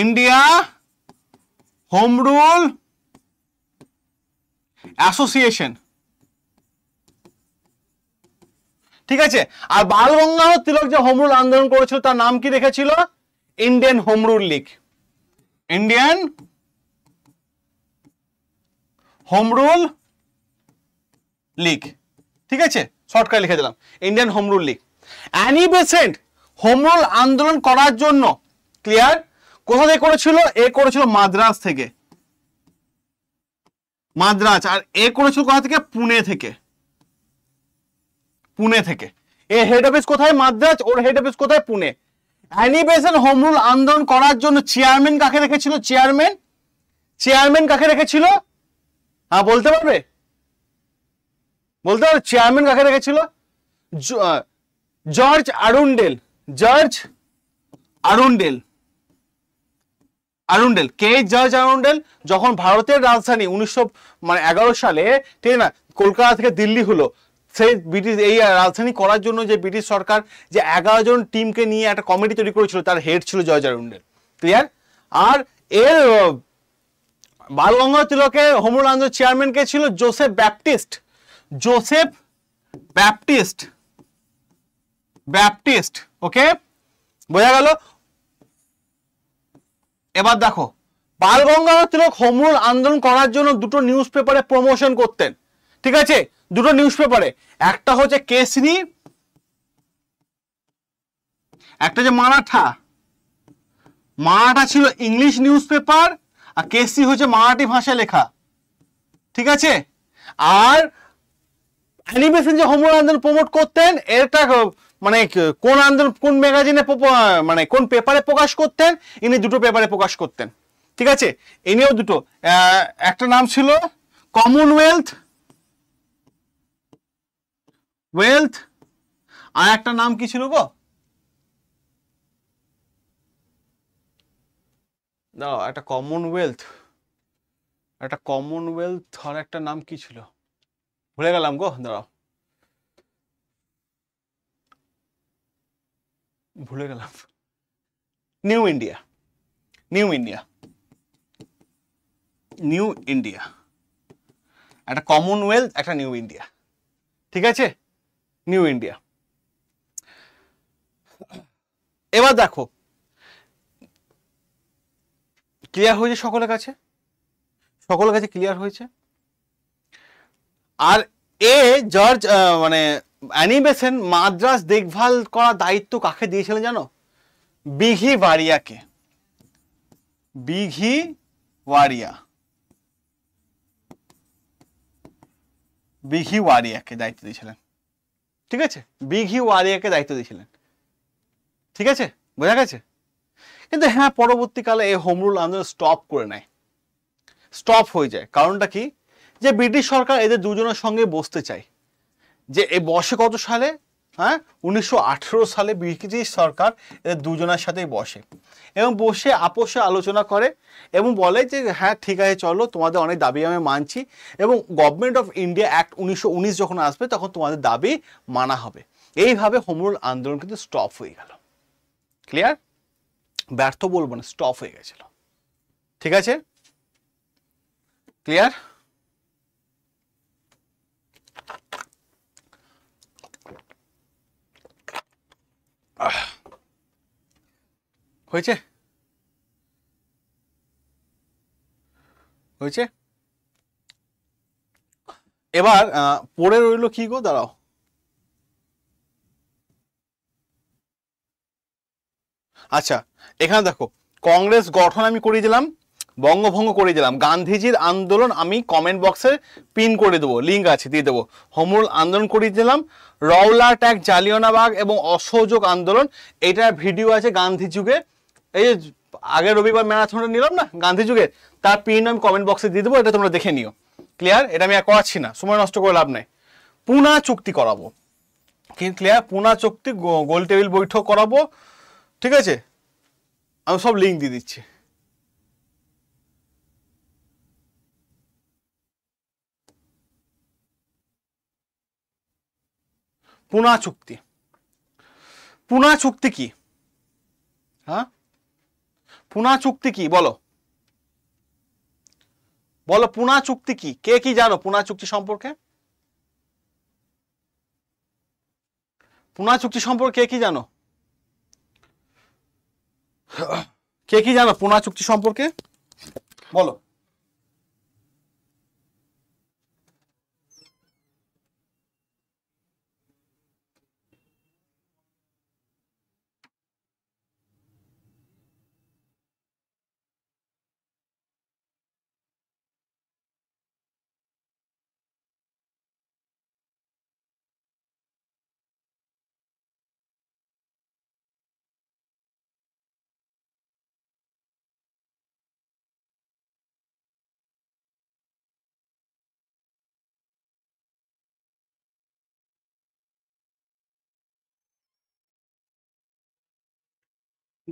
Speaker 1: India Home Rule Association ঠিক আছে আর বালগঙ্গাধর তিলক যে হোম রুল আন্দোলন করেছিল তার নাম কি রেখেছিল Indian home rule league Indian home rule league ঠিক আছে শর্টকাট লিখে দিলাম Indian home rule league Annie Besant home rule আন্দোলন করার জন্য ক্লিয়ার কোথা থেকে করেছিল এ করেছিল মাদ্রাজ থেকে মাদ্রাজ আর এ করেছিল কোথা থেকে পুনে থেকে পুনে থেকে এ হেড অফিস কোথায় মাদ্রাজ ওর হেড অফিস কোথায় পুনে অ্যানিবেশন হোমরুল আন্দোলন করার জন্য চেয়ারম্যান কাকে রেখেছিল চেয়ারম্যান চেয়ারম্যান কাকে রেখেছিল হ্যাঁ বলতে পারবে বলতে পারবে চেয়ারম্যান কাকে রেখেছিল George Arundale George Arundel Arundale কে জর্জ আরুন্ডেল যখন ভারতের রাজধানী উনিশশো মানে এগারো সালে ঠিক না কলকাতা থেকে দিল্লি হলো সেই ব্রিটিশ এই রাজধানী করার জন্য যে ব্রিটিশ সরকার যে এগারো জন টিমকে নিয়ে একটা কমিটি তৈরি করেছিল তার হেড ছিল জর্জ আরুন্ডেল ক্লিয়ার আর এর বালগঙ্গা তিলকের হোমরুল চেয়ারম্যান কে ছিল Joseph Baptist Joseph Baptist Baptist okay বোঝা গেল এবার দেখো বালগঙ্গাধর তিলক হোম রুল আন্দোলন করার জন্য দুটো নিউজ পেপারে প্রমোশন করতেন ঠিক আছে দুটো নিউজ পেপারে একটা হচ্ছে কেসনি একটা যে মারাঠা মারাঠা ছিল ইংলিশ নিউজ পেপার আর কেসি হচ্ছে মারাঠি ভাষায় লেখা ঠিক আছে আর অ্যানিমেশন যে হোমওয়ার্ক আন্দোলন প্রমোট করতেন এটা মানে কোন আন্দোলন কোন ম্যাগাজিনে মানে কোন পেপারে প্রকাশ করতেন ইনি দুটো পেপারে প্রকাশ করতেন ঠিক আছে এনেও দুটো একটা নাম ছিল কমনওয়েলথ ওয়েলথ আর একটা নাম কি ছিল গো দাও একটা কমনওয়েলথ একটা কমনওয়েলথ আর একটা নাম কি ছিল ভুলে গেলাম গো দাঁড়াও ভুলে গেলাম New India New India New India একটা কমনওয়েলথ একটা নিউ ইন্ডিয়া ঠিক আছে নিউ ইন্ডিয়া এবার দেখো ক্লিয়ার হয়েছে সকলের কাছে সকলের কাছে ক্লিয়ার হয়েছে আর এ জর্জ মানে অ্যানিমেশন মাদ্রাস দেখভাল করার দায়িত্ব কাকে দিয়েছিলেন জানো বিঘি বাড়িয়াকে বিঘি ওয়ারিয়া বিঘি ওয়ারিয়াকে দায়িত্ব দিয়েছিলেন ঠিক আছে বিঘি ওয়ারিয়াকে দায়িত্ব দিয়েছিলেন ঠিক আছে বোঝা গেছে কিন্তু হ্যাঁ পরবর্তীকালে এই হোম রুল আন্দোলন স্টপ করে নেয় স্টপ হয়ে যায় কারণটা কি যে ব্রিটিশ সরকার এদের দুজনের সঙ্গে বসতে চায় যে এ বসে কত সালে হ্যাঁ উনিশশো সালে ব্রিটিশ সরকার এদের দুজনের সাথেই বসে এবং বসে আপোষে আলোচনা করে এবং বলে যে হ্যাঁ ঠিক আছে চলো তোমাদের অনেক দাবি আমি মানছি এবং গভর্নমেন্ট অফ ইন্ডিয়া অ্যাক্ট উনিশশো যখন আসবে তখন তোমাদের দাবি মানা হবে এইভাবে হোমরুল আন্দোলন কিন্তু স্টপ হয়ে গেল ক্লিয়ার ব্যর্থ বলবো না স্টপ হয়ে গেছিল ঠিক আছে ক্লিয়ার হয়েছে হয়েছে এবার পড়ে রইল কি গো দাঁড়াও আচ্ছা এখানে দেখো কংগ্রেস গঠন আমি করিয়ে দিলাম বঙ্গভঙ্গ করে দিলাম গান্ধীজির আন্দোলন আমি কমেন্ট বক্সে পিন করে দেবো লিঙ্ক আছে দিয়ে দেবো হোমরুল আন্দোলন করিয়ে দিলাম রওলা ট্যাক জালিয়ানাবাগ এবং অসহযোগ আন্দোলন এটার ভিডিও আছে গান্ধী যুগে এই যে আগে রবিবার ম্যারাথনটা নিলাম না গান্ধী যুগে তার পিন আমি কমেন্ট বক্সে দিয়ে দেবো এটা তোমরা দেখে নিও ক্লিয়ার এটা আমি আর করাচ্ছি না সময় নষ্ট করে লাভ নেই পুনা চুক্তি করাবো ক্লিয়ার পুনা চুক্তি গোল টেবিল বৈঠক করাবো ঠিক আছে আমি সব লিঙ্ক দিয়ে দিচ্ছি পুনা চুক্তি পুনা চুক্তি কি হ্যাঁ পুনা চুক্তি কি বলো বলো পুনা চুক্তি কি কে কি জানো পুনা চুক্তি সম্পর্কে পুনা চুক্তি সম্পর্কে কে কি জানো কে কি জানো পুনা চুক্তি সম্পর্কে বলো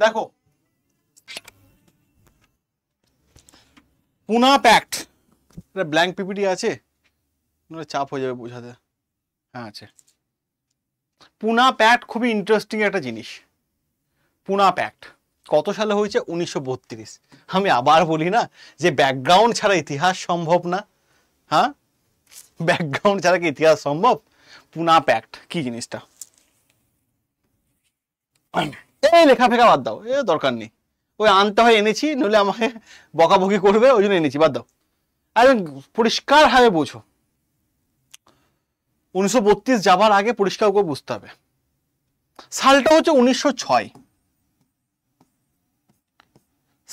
Speaker 1: দেখো পুনা প্যাক্ট এটা ব্ল্যাঙ্ক পিপিটি আছে চাপ হয়ে যাবে বোঝাতে হ্যাঁ আছে পুনা প্যাক্ট খুবই ইন্টারেস্টিং একটা জিনিস পুনা প্যাক্ট কত সালে হয়েছে উনিশশো আমি আবার বলি না যে ব্যাকগ্রাউন্ড ছাড়া ইতিহাস সম্ভব না হ্যাঁ ব্যাকগ্রাউন্ড ছাড়া কি ইতিহাস সম্ভব পুনা প্যাক্ট কি জিনিসটা এই লেখা ফেখা বাদ দাও এ দরকার নেই ওই আনতে হয় এনেছি নইলে আমাকে বকাবকি করবে ওই জন্য এনেছি বাদ দাও একদম পরিষ্কারভাবে বোঝো উনিশশো বত্রিশ যাবার আগে পরিষ্কার করে বুঝতে হবে সালটা হচ্ছে উনিশশো ছয়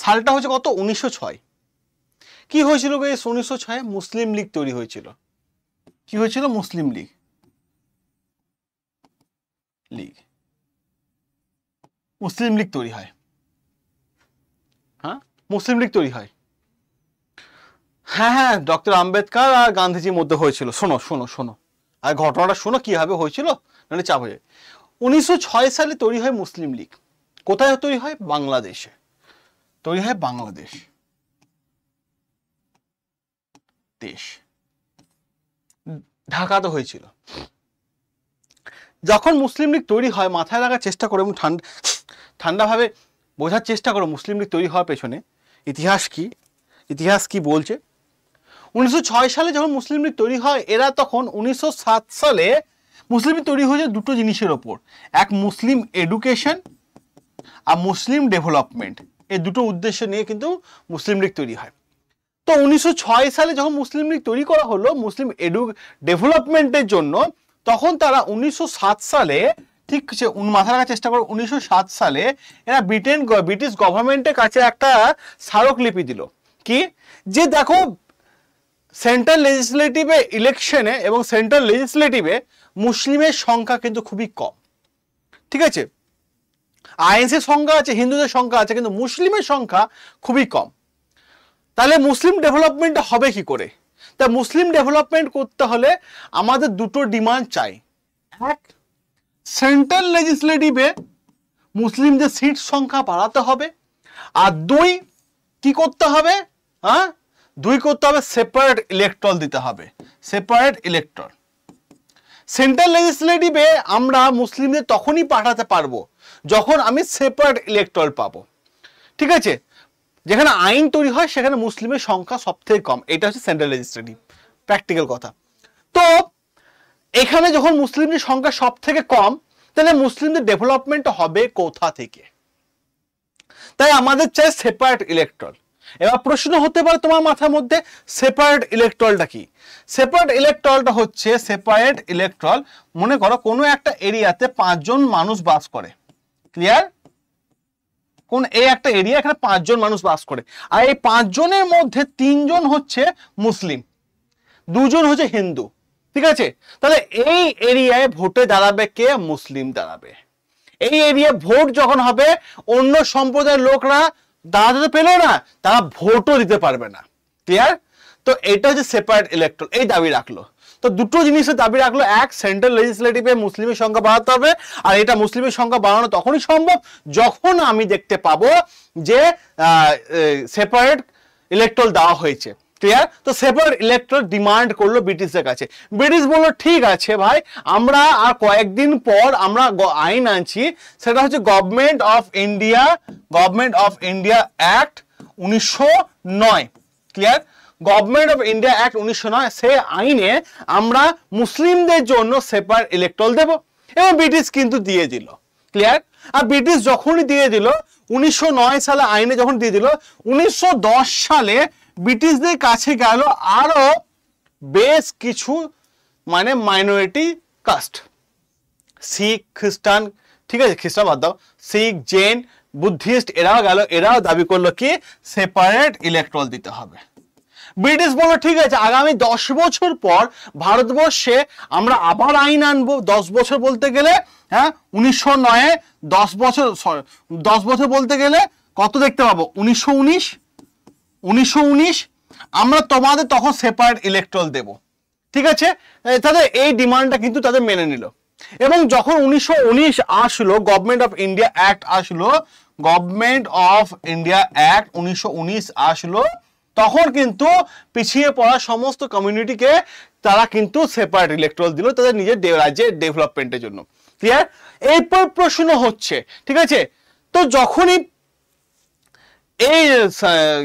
Speaker 1: সালটা হচ্ছে কত উনিশশো ছয় কি হয়েছিল উনিশশো ছয়ে মুসলিম লীগ তৈরি হয়েছিল কি হয়েছিল মুসলিম লীগ লীগ মুসলিম লীগ তৈরি হয় হ্যাঁ মুসলিম লীগ তৈরি হয় হ্যাঁ হ্যাঁ ডক্টর আম্বেদকর আর গান্ধীজির মধ্যে হয়েছিল শোনো শোনো শোনো আর ঘটনাটা শোনো কীভাবে হয়েছিল নাহলে চাপ হয়ে উনিশশো সালে তৈরি হয় মুসলিম লীগ কোথায় তৈরি হয় বাংলাদেশে তৈরি হয় বাংলাদেশ দেশ ঢাকা তো হয়েছিল যখন মুসলিম লীগ তৈরি হয় মাথায় রাখার চেষ্টা করে এবং ঠান্ডা ঠান্ডাভাবে বোঝার চেষ্টা করো মুসলিম লীগ তৈরি হওয়ার পেছনে ইতিহাস কি ইতিহাস কি বলছে উনিশশো সালে যখন মুসলিম লীগ তৈরি হয় এরা তখন উনিশশো সালে মুসলিম তৈরি হয়েছে দুটো জিনিসের ওপর এক মুসলিম এডুকেশন আর মুসলিম ডেভেলপমেন্ট এই দুটো উদ্দেশ্য নিয়ে কিন্তু মুসলিম লীগ তৈরি হয় তো উনিশশো সালে যখন মুসলিম লীগ তৈরি করা হলো মুসলিম এডু ডেভেলপমেন্টের জন্য তখন তারা উনিশশো সালে ঠিক সে মাথা রাখার চেষ্টা করো উনিশশো সালে এরা ব্রিটেন ব্রিটিশ গভর্নমেন্টের কাছে একটা স্মারকলিপি দিল কি যে দেখো সেন্ট্রাল লেজিসলেটিভে ইলেকশনে এবং সেন্ট্রাল লেজিসলেটিভে মুসলিমের সংখ্যা কিন্তু খুবই কম ঠিক আছে আইএনসির সংখ্যা আছে হিন্দুদের সংখ্যা আছে কিন্তু মুসলিমের সংখ্যা খুবই কম তাহলে মুসলিম ডেভেলপমেন্ট হবে কি করে তা মুসলিম ডেভেলপমেন্ট করতে হলে আমাদের দুটো ডিমান্ড চাই এক সেন্ট্রাল লেজিসলেটিভে মুসলিমদের সিট সংখ্যা বাড়াতে হবে আর দুই কি করতে হবে হ্যাঁ দুই করতে হবে সেপারেট ইলেকট্রল দিতে হবে সেপারেট ইলেকট্রল সেন্ট্রাল লেজিসলেটিভে আমরা মুসলিমদের তখনই পাঠাতে পারবো যখন আমি সেপারেট ইলেকট্রল পাবো ঠিক আছে যেখানে আইন তৈরি হয় সেখানে মুসলিমের সংখ্যা সবথেকে কম এটা হচ্ছে সেন্ট্রাল লেজিসলেটিভ প্র্যাকটিক্যাল কথা তো এখানে যখন মুসলিমদের সংখ্যা সব থেকে কম তাহলে মুসলিমদের ডেভেলপমেন্ট হবে কোথা থেকে তাই আমাদের চাই সেপারেট ইলেকট্রল এবার প্রশ্ন হতে পারে তোমার মাথার মধ্যে সেপারেট ইলেকট্রলটা কি সেপারেট ইলেকট্রলটা হচ্ছে সেপারেট ইলেকট্রল মনে করো কোনো একটা এরিয়াতে পাঁচজন মানুষ বাস করে ক্লিয়ার কোন এই একটা এরিয়া এখানে পাঁচজন মানুষ বাস করে আর এই পাঁচজনের মধ্যে তিনজন হচ্ছে মুসলিম দুজন হচ্ছে হিন্দু ঠিক আছে তাহলে এই এরিয়ায় ভোটে দাঁড়াবে কে মুসলিম দাঁড়াবে এই এরিয়া ভোট যখন হবে অন্য সম্প্রদায়ের লোকরা দাঁড়াতে পেল না তারা ভোটও দিতে পারবে না ক্লিয়ার তো এটা হচ্ছে সেপারেট ইলেকট্রন এই দাবি রাখলো তো দুটো জিনিসের দাবি রাখলো এক সেন্ট্রাল লেজিসলেটিভে মুসলিমের সংখ্যা বাড়াতে হবে আর এটা মুসলিমের সংখ্যা বাড়ানো তখনই সম্ভব যখন আমি দেখতে পাবো যে সেপারেট ইলেকট্রল দেওয়া হয়েছে ক্লিয়ার তো সেপার ইলেকট্রো ডিমান্ড করলো ব্রিটিশদের কাছে ব্রিটিশ বললো ঠিক আছে ভাই আমরা আর কয়েকদিন পর আমরা আইন আনছি সেটা হচ্ছে government of India government of India act উনিশশো clear government of India act উনিশশো নয় সে আইনে আমরা মুসলিমদের জন্য সেপার ইলেকট্রল দেব এবং ব্রিটিশ কিন্তু দিয়ে দিল ক্লিয়ার আর ব্রিটিশ যখনই দিয়ে দিল উনিশশো সালে আইনে যখন দিয়ে দিল উনিশশো সালে ব্রিটিশদের কাছে গেল আরও বেশ কিছু মানে মাইনরিটি কাস্ট শিখ খ্রিস্টান ঠিক আছে খ্রিস্টান বাদ দাও শিখ জেন বুদ্ধিস্ট এরাও গেল এরাও দাবি করলো কি সেপারেট ইলেকট্রল দিতে হবে ব্রিটিশ বললো ঠিক আছে আগামী দশ বছর পর ভারতবর্ষে আমরা আবার আইন আনবো দশ বছর বলতে গেলে হ্যাঁ উনিশশো নয়ে দশ বছর দশ বছর বলতে গেলে কত দেখতে পাবো উনিশশো উনিশ উনিশশো আমরা তোমাদের তখন সেপারেট ইলেকট্রল দেব ঠিক আছে তাদের এই ডিমান্ডটা কিন্তু তাদের মেনে নিল এবং যখন উনিশশো আসলো গভর্নমেন্ট অফ ইন্ডিয়া অ্যাক্ট আসলো গভর্নমেন্ট অফ ইন্ডিয়া অ্যাক্ট উনিশশো আসলো তখন কিন্তু পিছিয়ে পড়া সমস্ত কমিউনিটিকে তারা কিন্তু সেপারেট ইলেকট্রল দিল তাদের নিজের রাজ্যের ডেভেলপমেন্টের জন্য ক্লিয়ার এরপর প্রশ্ন হচ্ছে ঠিক আছে তো যখনই এই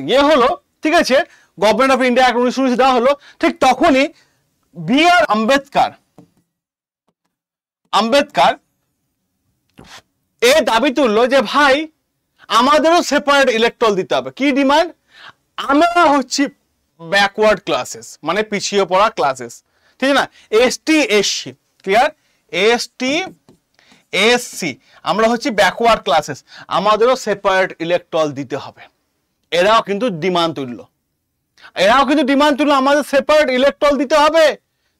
Speaker 1: ইয়ে হলো ঠিক আছে গভর্নমেন্ট অফ ইন্ডিয়া অ্যাক্ট উনিশশো দেওয়া হলো ঠিক তখনই বি আর আম্বেদকার আম্বেদকার এ দাবি তুললো যে ভাই আমাদেরও সেপারেট ইলেকট্রল দিতে হবে কি ডিমান্ড আমরা হচ্ছি ব্যাকওয়ার্ড ক্লাসেস মানে পিছিয়ে পড়া ক্লাসেস ঠিক না ST SC clear ST SC আমরা হচ্ছি ব্যাকওয়ার্ড ক্লাসেস আমাদেরও সেপারেট ইলেকট্রল দিতে হবে এরাও কিন্তু ডিমান্ড তুলল এরাও কিন্তু ডিমান্ড তুলল আমাদের সেপারেট ইলেকট্রল দিতে হবে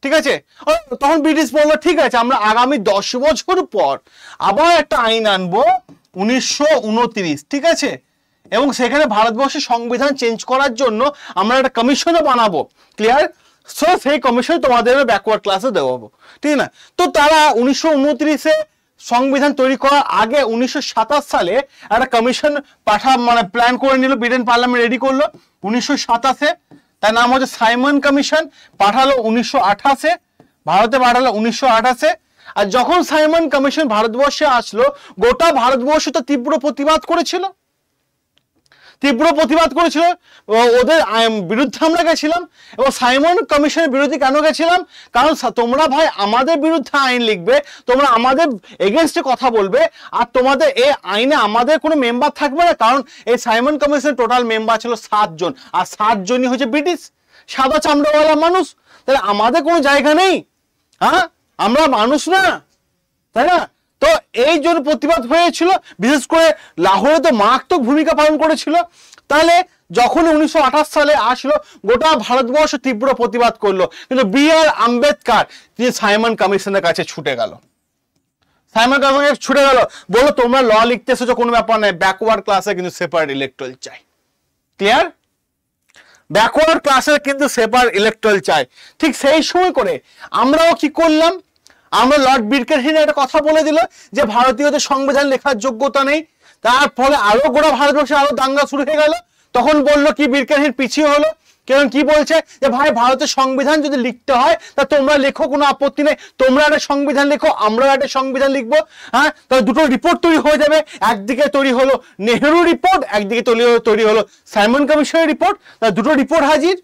Speaker 1: ঠিক আছে তখন ব্রিটিশ বললো ঠিক আছে আমরা আগামী দশ বছর পর আবার একটা আইন আনবো উনিশশো ঠিক আছে এবং সেখানে ভারতবর্ষের সংবিধান চেঞ্জ করার জন্য আমরা একটা কমিশনও বানাবো ক্লিয়ার সো সেই কমিশন তোমাদের ব্যাকওয়ার্ড ক্লাসে দেওয়াবো ঠিক না তো তারা উনিশশো উনত্রিশে সংবিধান তৈরি করার আগে উনিশশো সালে একটা কমিশন পাঠা মানে প্ল্যান করে নিল ব্রিটেন পার্লামেন্ট রেডি করলো উনিশশো সাতাশে তার নাম হচ্ছে সাইমন কমিশন পাঠালো উনিশশো আঠাশে ভারতে পাঠালো উনিশশো আঠাশে আর যখন সাইমন কমিশন ভারতবর্ষে আসলো গোটা ভারতবর্ষ তো তীব্র প্রতিবাদ করেছিল তীব্র প্রতিবাদ করেছিল ওদের বিরুদ্ধে আমরা গেছিলাম এবং সাইমন কমিশনের বিরুদ্ধে কেন গেছিলাম কারণ তোমরা ভাই আমাদের বিরুদ্ধে আইন লিখবে তোমরা আমাদের এগেনস্টে কথা বলবে আর তোমাদের এই আইনে আমাদের কোনো মেম্বার থাকবে না কারণ এই সাইমন কমিশনের টোটাল মেম্বার ছিল সাতজন আর সাতজনই হচ্ছে ব্রিটিশ সাদা চামড়াওয়ালা মানুষ তাহলে আমাদের কোনো জায়গা নেই হ্যাঁ আমরা মানুষ না তাই না তো এই জন্য প্রতিবাদ হয়েছিল বিশেষ করে লাহোরে তো মারাত্মক ভূমিকা পালন করেছিল তাহলে যখন উনিশশো সালে আসলো গোটা ভারতবর্ষ তীব্র প্রতিবাদ করলো কিন্তু বি আর আম্বেদকার তিনি সাইমন কমিশনের কাছে ছুটে গেল সাইমন কমিশন ছুটে গেল বলো তোমরা ল লিখতে এসেছো কোনো ব্যাপার নেই ব্যাকওয়ার্ড ক্লাসে কিন্তু সেপারেট ইলেকট্রল চাই ক্লিয়ার ব্যাকওয়ার্ড ক্লাসের কিন্তু সেপার ইলেকট্রল চাই ঠিক সেই সময় করে আমরাও কি করলাম আমরা লর্ড বিটকেটহীন একটা কথা বলে দিল যে ভারতীয়দের সংবিধান লেখার যোগ্যতা নেই তার ফলে আরো গোড়া ভারতবর্ষে আরো দাঙ্গা শুরু হয়ে গেল তখন বলল কি বিটকেটহীন পিছিয়ে হলো কারণ কি বলছে যে ভাই ভারতের সংবিধান যদি লিখতে হয় তা তোমরা লেখো কোনো আপত্তি নেই তোমরা একটা সংবিধান লেখো আমরাও একটা সংবিধান লিখবো হ্যাঁ তাহলে দুটো রিপোর্ট তৈরি হয়ে যাবে একদিকে তৈরি হলো নেহরু রিপোর্ট একদিকে তৈরি তৈরি হলো সাইমন কমিশনের রিপোর্ট তাহলে দুটো রিপোর্ট হাজির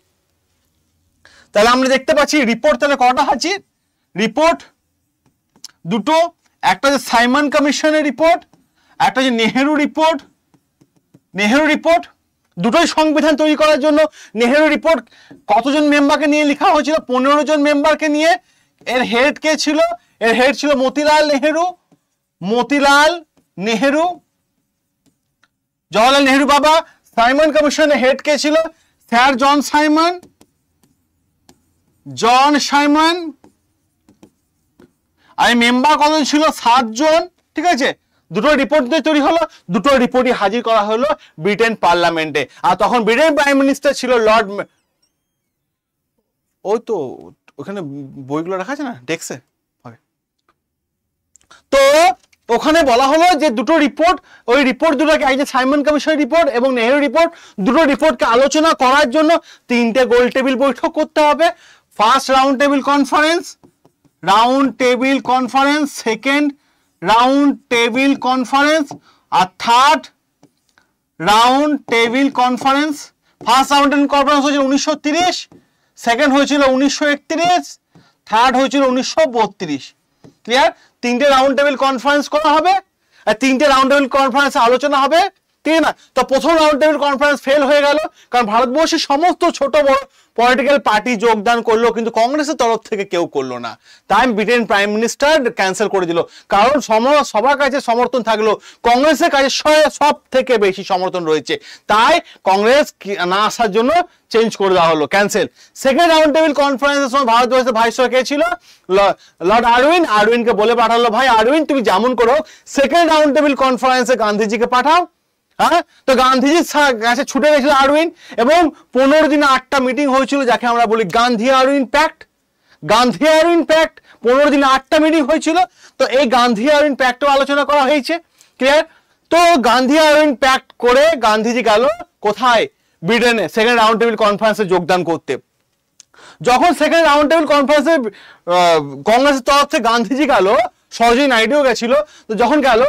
Speaker 1: তাহলে আমরা দেখতে পাচ্ছি রিপোর্ট তাহলে কটা হাজির রিপোর্ট দুটো একটা যে সাইমন কমিশনের রিপোর্ট একটা যে নেহেরু রিপোর্ট নেহেরু রিপোর্ট দুটোই সংবিধান তৈরি করার জন্য নেহেরু রিপোর্ট কতজন মেম্বারকে নিয়ে লেখা হয়েছিল পনেরো জন মেম্বারকে নিয়ে এর হেড কে ছিল এর হেড ছিল মতিলাল নেহেরু মতিলাল নেহেরু জওয়াহরলাল নেহেরু বাবা সাইমন কমিশনের হেড কে ছিল sir John Simon John Simon আর মেম্বার কজন ছিল সাতজন ঠিক আছে দুটো রিপোর্ট দিয়ে তৈরি হলো দুটো রিপোর্টই হাজির করা হলো ব্রিটেন পার্লামেন্টে আর তখন ব্রিটেন প্রাইম মিনিস্টার ছিল লর্ড ওই তো ওখানে বইগুলো রাখা আছে না ডেক্সে তো ওখানে বলা হলো যে দুটো রিপোর্ট ওই রিপোর্ট দুটোকে এই যে সাইমন কমিশনের রিপোর্ট এবং নেহেরু রিপোর্ট দুটো রিপোর্টকে আলোচনা করার জন্য তিনটে গোল টেবিল বৈঠক করতে হবে first round table conference round table conference second round table conference আর third round table conference first round conference হয়েছিল উনিশশো সেকেন্ড হয়েছিল উনিশশো থার্ড হয়েছিল উনিশশো ক্লিয়ার তিনটে রাউন্ড টেবিল কনফারেন্স করা হবে আর তিনটে রাউন্ড টেবিল কনফারেন্স আলোচনা হবে ঠিক না তো প্রথম রাউন্ড টেবিল কনফারেন্স ফেল হয়ে গেল কারণ ভারতবর্ষের সমস্ত ছোট বড় পলিটিক্যাল পার্টি যোগদান করলো কিন্তু কংগ্রেসের তরফ থেকে কেউ করলো না তাই ব্রিটেন প্রাইম মিনিস্টার ক্যান্সেল করে দিল কারণ সবার কাছে সমর্থন থাকলো কংগ্রেসের কাছে সব থেকে বেশি সমর্থন রয়েছে তাই কংগ্রেস না আসার জন্য চেঞ্জ করে দেওয়া হলো ক্যান্সেল সেকেন্ড রাউন্ড টেবিল কনফারেন্সের সময় ভারতবর্ষের ভাইস কে ছিল লর্ড আরউইন আরউইনকে বলে পাঠালো ভাই আরউইন তুমি যেমন করো সেকেন্ড রাউন্ড টেবিল কনফারেন্সে গান্ধীজিকে পাঠাও হ্যাঁ তো গান্ধীজির কাছে ছুটে গেছিল আরউইন এবং পনেরো দিনে আটটা মিটিং হয়েছিল যাকে আমরা বলি Gandhi Irwin pact Gandhi Irwin pact পনেরো দিনে আটটা মিটিং হয়েছিল তো এই গান্ধী আরউইন প্যাক্টও আলোচনা করা হয়েছে ক্লিয়ার তো গান্ধী আরউইন প্যাক্ট করে গান্ধীজি গেল কোথায় ব্রিটেনে সেকেন্ড রাউন্ড টেবিল কনফারেন্সে যোগদান করতে যখন সেকেন্ড রাউন্ড টেবিল কনফারেন্সে কংগ্রেসের তরফ থেকে গান্ধীজি গেল সহজেই নাইডুও গেছিল তো যখন গেল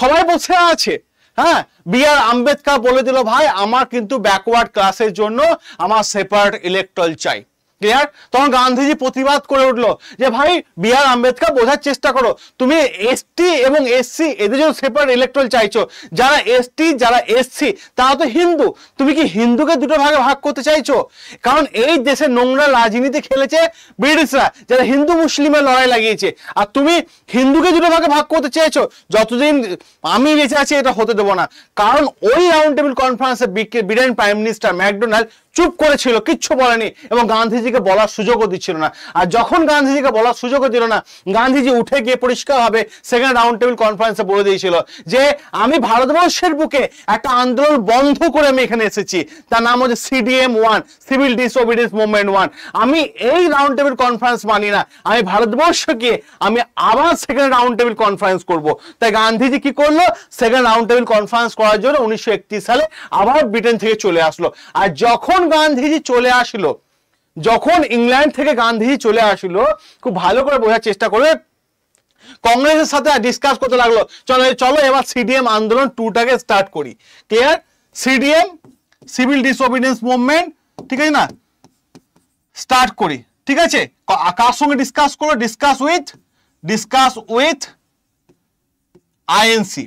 Speaker 1: সবাই বসে আছে হ্যাঁ বি আর আম্বেদকর বলে দিল ভাই আমার কিন্তু ব্যাকওয়ার্ড ক্লাসের জন্য আমার সেপারেট ইলেকট্রল চাই ক্লিয়ার তখন গান্ধীজি প্রতিবাদ করে উঠলো যে ভাই বি আর আম্বেদকর বোঝার চেষ্টা করো তুমি এসটি এবং এসসি এদের জন্য সেপারেট ইলেকট্রল চাইছো যারা এসটি যারা এসসি তারা তো হিন্দু তুমি কি হিন্দুকে দুটো ভাগে ভাগ করতে চাইছো কারণ এই দেশে নোংরা রাজনীতি খেলেছে ব্রিটিশরা যারা হিন্দু মুসলিমের লড়াই লাগিয়েছে আর তুমি হিন্দুকে দুটো ভাগে ভাগ করতে চেয়েছো যতদিন আমি বেঁচে আছি এটা হতে দেবো না কারণ ওই রাউন্ড টেবিল কনফারেন্সে ব্রিটেন প্রাইম মিনিস্টার ম্যাকডোনাল্ড চুপ করেছিল কিচ্ছু বলেনি এবং গান্ধীজিকে বলার সুযোগও দিচ্ছিল না আর যখন গান্ধীজিকে বলার সুযোগও দিল না গান্ধীজি উঠে গিয়ে পরিষ্কারভাবে সেকেন্ড রাউন্ড টেবিল কনফারেন্সে বলে দিয়েছিল যে আমি ভারতবর্ষের বুকে একটা আন্দোলন বন্ধ করে আমি এখানে এসেছি তার নাম হচ্ছে CDM one civil disobedience movement one আমি এই রাউন্ড টেবিল কনফারেন্স মানি না আমি ভারতবর্ষকে আমি আবার সেকেন্ড রাউন্ড টেবিল কনফারেন্স করব তাই গান্ধীজি কি করলো সেকেন্ড রাউন্ড টেবিল কনফারেন্স করার জন্য উনিশশো সালে আবার ব্রিটেন থেকে চলে আসলো আর যখন গান্ধীজি চলে আসলো যখন ইংল্যান্ড থেকে গান্ধীজি চলে আসলো খুব ভালো করে বোঝার চেষ্টা করে কংগ্রেসের সাথে ডিসকাস করতে লাগলো চলো চলো এবার সিডিএম আন্দোলন টুটাকে স্টার্ট করি clear CDM civil disobedience movement ঠিক আছে না স্টার্ট করি ঠিক আছে কার সঙ্গে ডিসকাস করো discuss with discuss with INC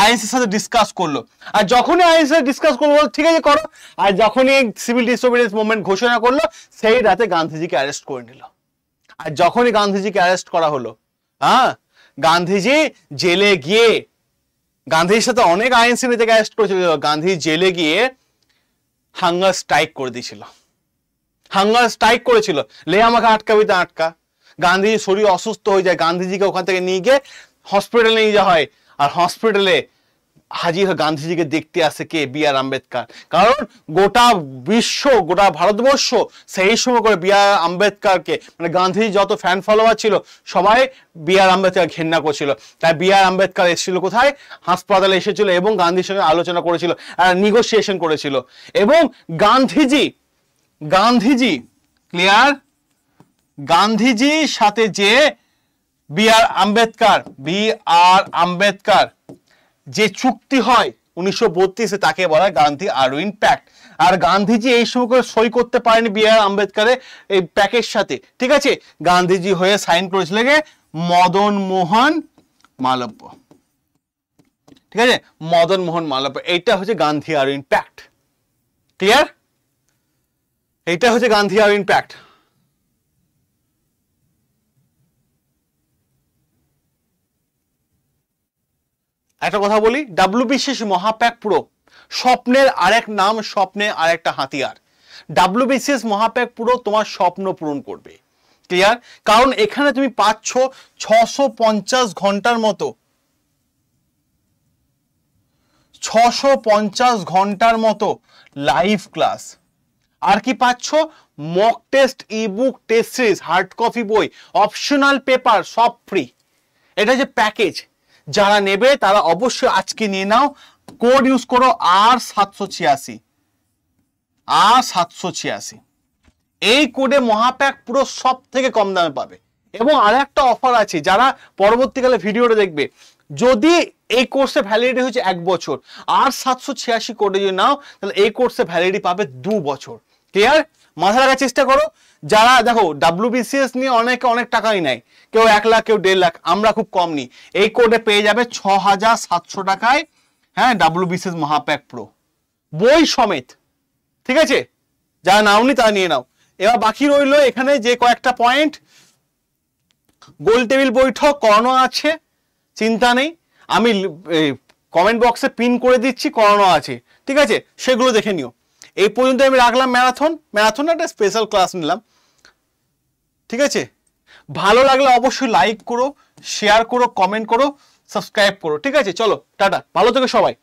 Speaker 1: আইএনসির সাথে ডিসকাস করলো আর যখনই আইএনসির সাথে ডিসকাস করলো ঠিক আছে করো আর যখনই সিভিল ডিসঅবিডিয়েন্স মুভমেন্ট ঘোষণা করলো সেই রাতে গান্ধীজিকে অ্যারেস্ট করে নিল আর যখনই গান্ধীজিকে অ্যারেস্ট করা হলো হ্যাঁ গান্ধীজি জেলে গিয়ে গান্ধীর সাথে অনেক আইএনসি নেতাকে অ্যারেস্ট করেছিল গান্ধী জেলে গিয়ে হাঙ্গার স্ট্রাইক করে দিয়েছিল হাঙ্গার স্ট্রাইক করেছিল লে আমাকে আটকাবি তা আটকা গান্ধীজি শরীর অসুস্থ হয়ে যায় গান্ধীজিকে ওখান থেকে নিয়ে গিয়ে হসপিটালে নিয়ে যাওয়া হয় আর হসপিটালে হাজির গান্ধীজিকে দেখতে আসে কে বি আর আম্বেদকর কারণ গোটা বিশ্ব গোটা ভারতবর্ষ সেই সময় করে বি আর আম্বেদকরকে মানে গান্ধীজি যত ফ্যান ফলোয়ার ছিল সবাই বি আর আম্বেদকর ঘেন্না করছিল তাই বি আর আম্বেদকর এসেছিল কোথায় হাসপাতালে এসেছিল এবং গান্ধীর সঙ্গে আলোচনা করেছিল নিগোসিয়েশন করেছিল এবং গান্ধীজি গান্ধীজি ক্লিয়ার গান্ধীজির সাথে যে B R Ambedkar B R Ambedkar যে চুক্তি হয় উনিশশো বত্রিশে তাকে বলা হয় গান্ধী আরউইন প্যাক্ট আর গান্ধীজি এই সময় সই করতে পারেনি বি আর আম্বেদকারের এই প্যাকের সাথে ঠিক আছে গান্ধীজি হয়ে সাইন করেছিলেন মদন মোহন মালব্য ঠিক আছে মদন মোহন মালব্য এইটা হচ্ছে গান্ধী আরউইন প্যাক্ট ক্লিয়ার এইটা হচ্ছে গান্ধী আরউইন প্যাক্ট একটা কথা বলি ডাব্লু বিশেষ মহাপ্যাক প্রো স্বপ্নের আরেক নাম স্বপ্নে আরেকটা হাতিয়ার বিশেষ মহাপ্যাক পুরো তোমার স্বপ্ন পূরণ করবে ক্লিয়ার কারণ এখানে তুমি পাচ্ছ ছশো পঞ্চাশ ঘন্টার মতো ছশো পঞ্চাশ ঘন্টার মতো লাইভ ক্লাস আর কি পাচ্ছ mock test ebook test series hard copy বই অপশনাল পেপার সব ফ্রি এটা যে প্যাকেজ যারা নেবে তারা অবশ্যই আজকে নিয়ে নাও কোড ইউজ করো আর সাতশো ছিয়াশি আর সাতশো ছিয়াশি এই কোডে মহাপ্যাক পুরো সব থেকে কম দামে পাবে এবং আর একটা অফার আছে যারা পরবর্তীকালে ভিডিওটা দেখবে যদি এই কোর্সে ভ্যালিডিটি হচ্ছে এক বছর আর সাতশো ছিয়াশি কোডে যদি নাও তাহলে এই কোর্সে ভ্যালিডিটি পাবে দু বছর ক্লিয়ার মাথা রাখার চেষ্টা করো যারা দেখো ডাব্লিউবিসিএস নিয়ে অনেকে অনেক টাকাই নেয় কেউ এক লাখ কেউ দেড় লাখ আমরা খুব কম নিই এই কোডে পেয়ে যাবে ছ হাজার সাতশো টাকায় হ্যাঁ ডাব্লিউবিসিএস মহাপ্যাক প্রো বই সমেত ঠিক আছে যারা নাও নি তারা নিয়ে নাও এবার বাকি রইল এখানে যে কয়েকটা পয়েন্ট গোল টেবিল বৈঠক করানো আছে চিন্তা নেই আমি কমেন্ট বক্সে পিন করে দিচ্ছি করানো আছে ঠিক আছে সেগুলো দেখে নিও এই পর্যন্ত আমি রাখলাম ম্যারাথন ম্যারাথন একটা স্পেশাল ক্লাস নিলাম ঠিক আছে ভালো লাগলে অবশ্যই লাইক করো শেয়ার করো কমেন্ট করো সাবস্ক্রাইব করো ঠিক আছে চলো টাটা ভালো থেকে সবাই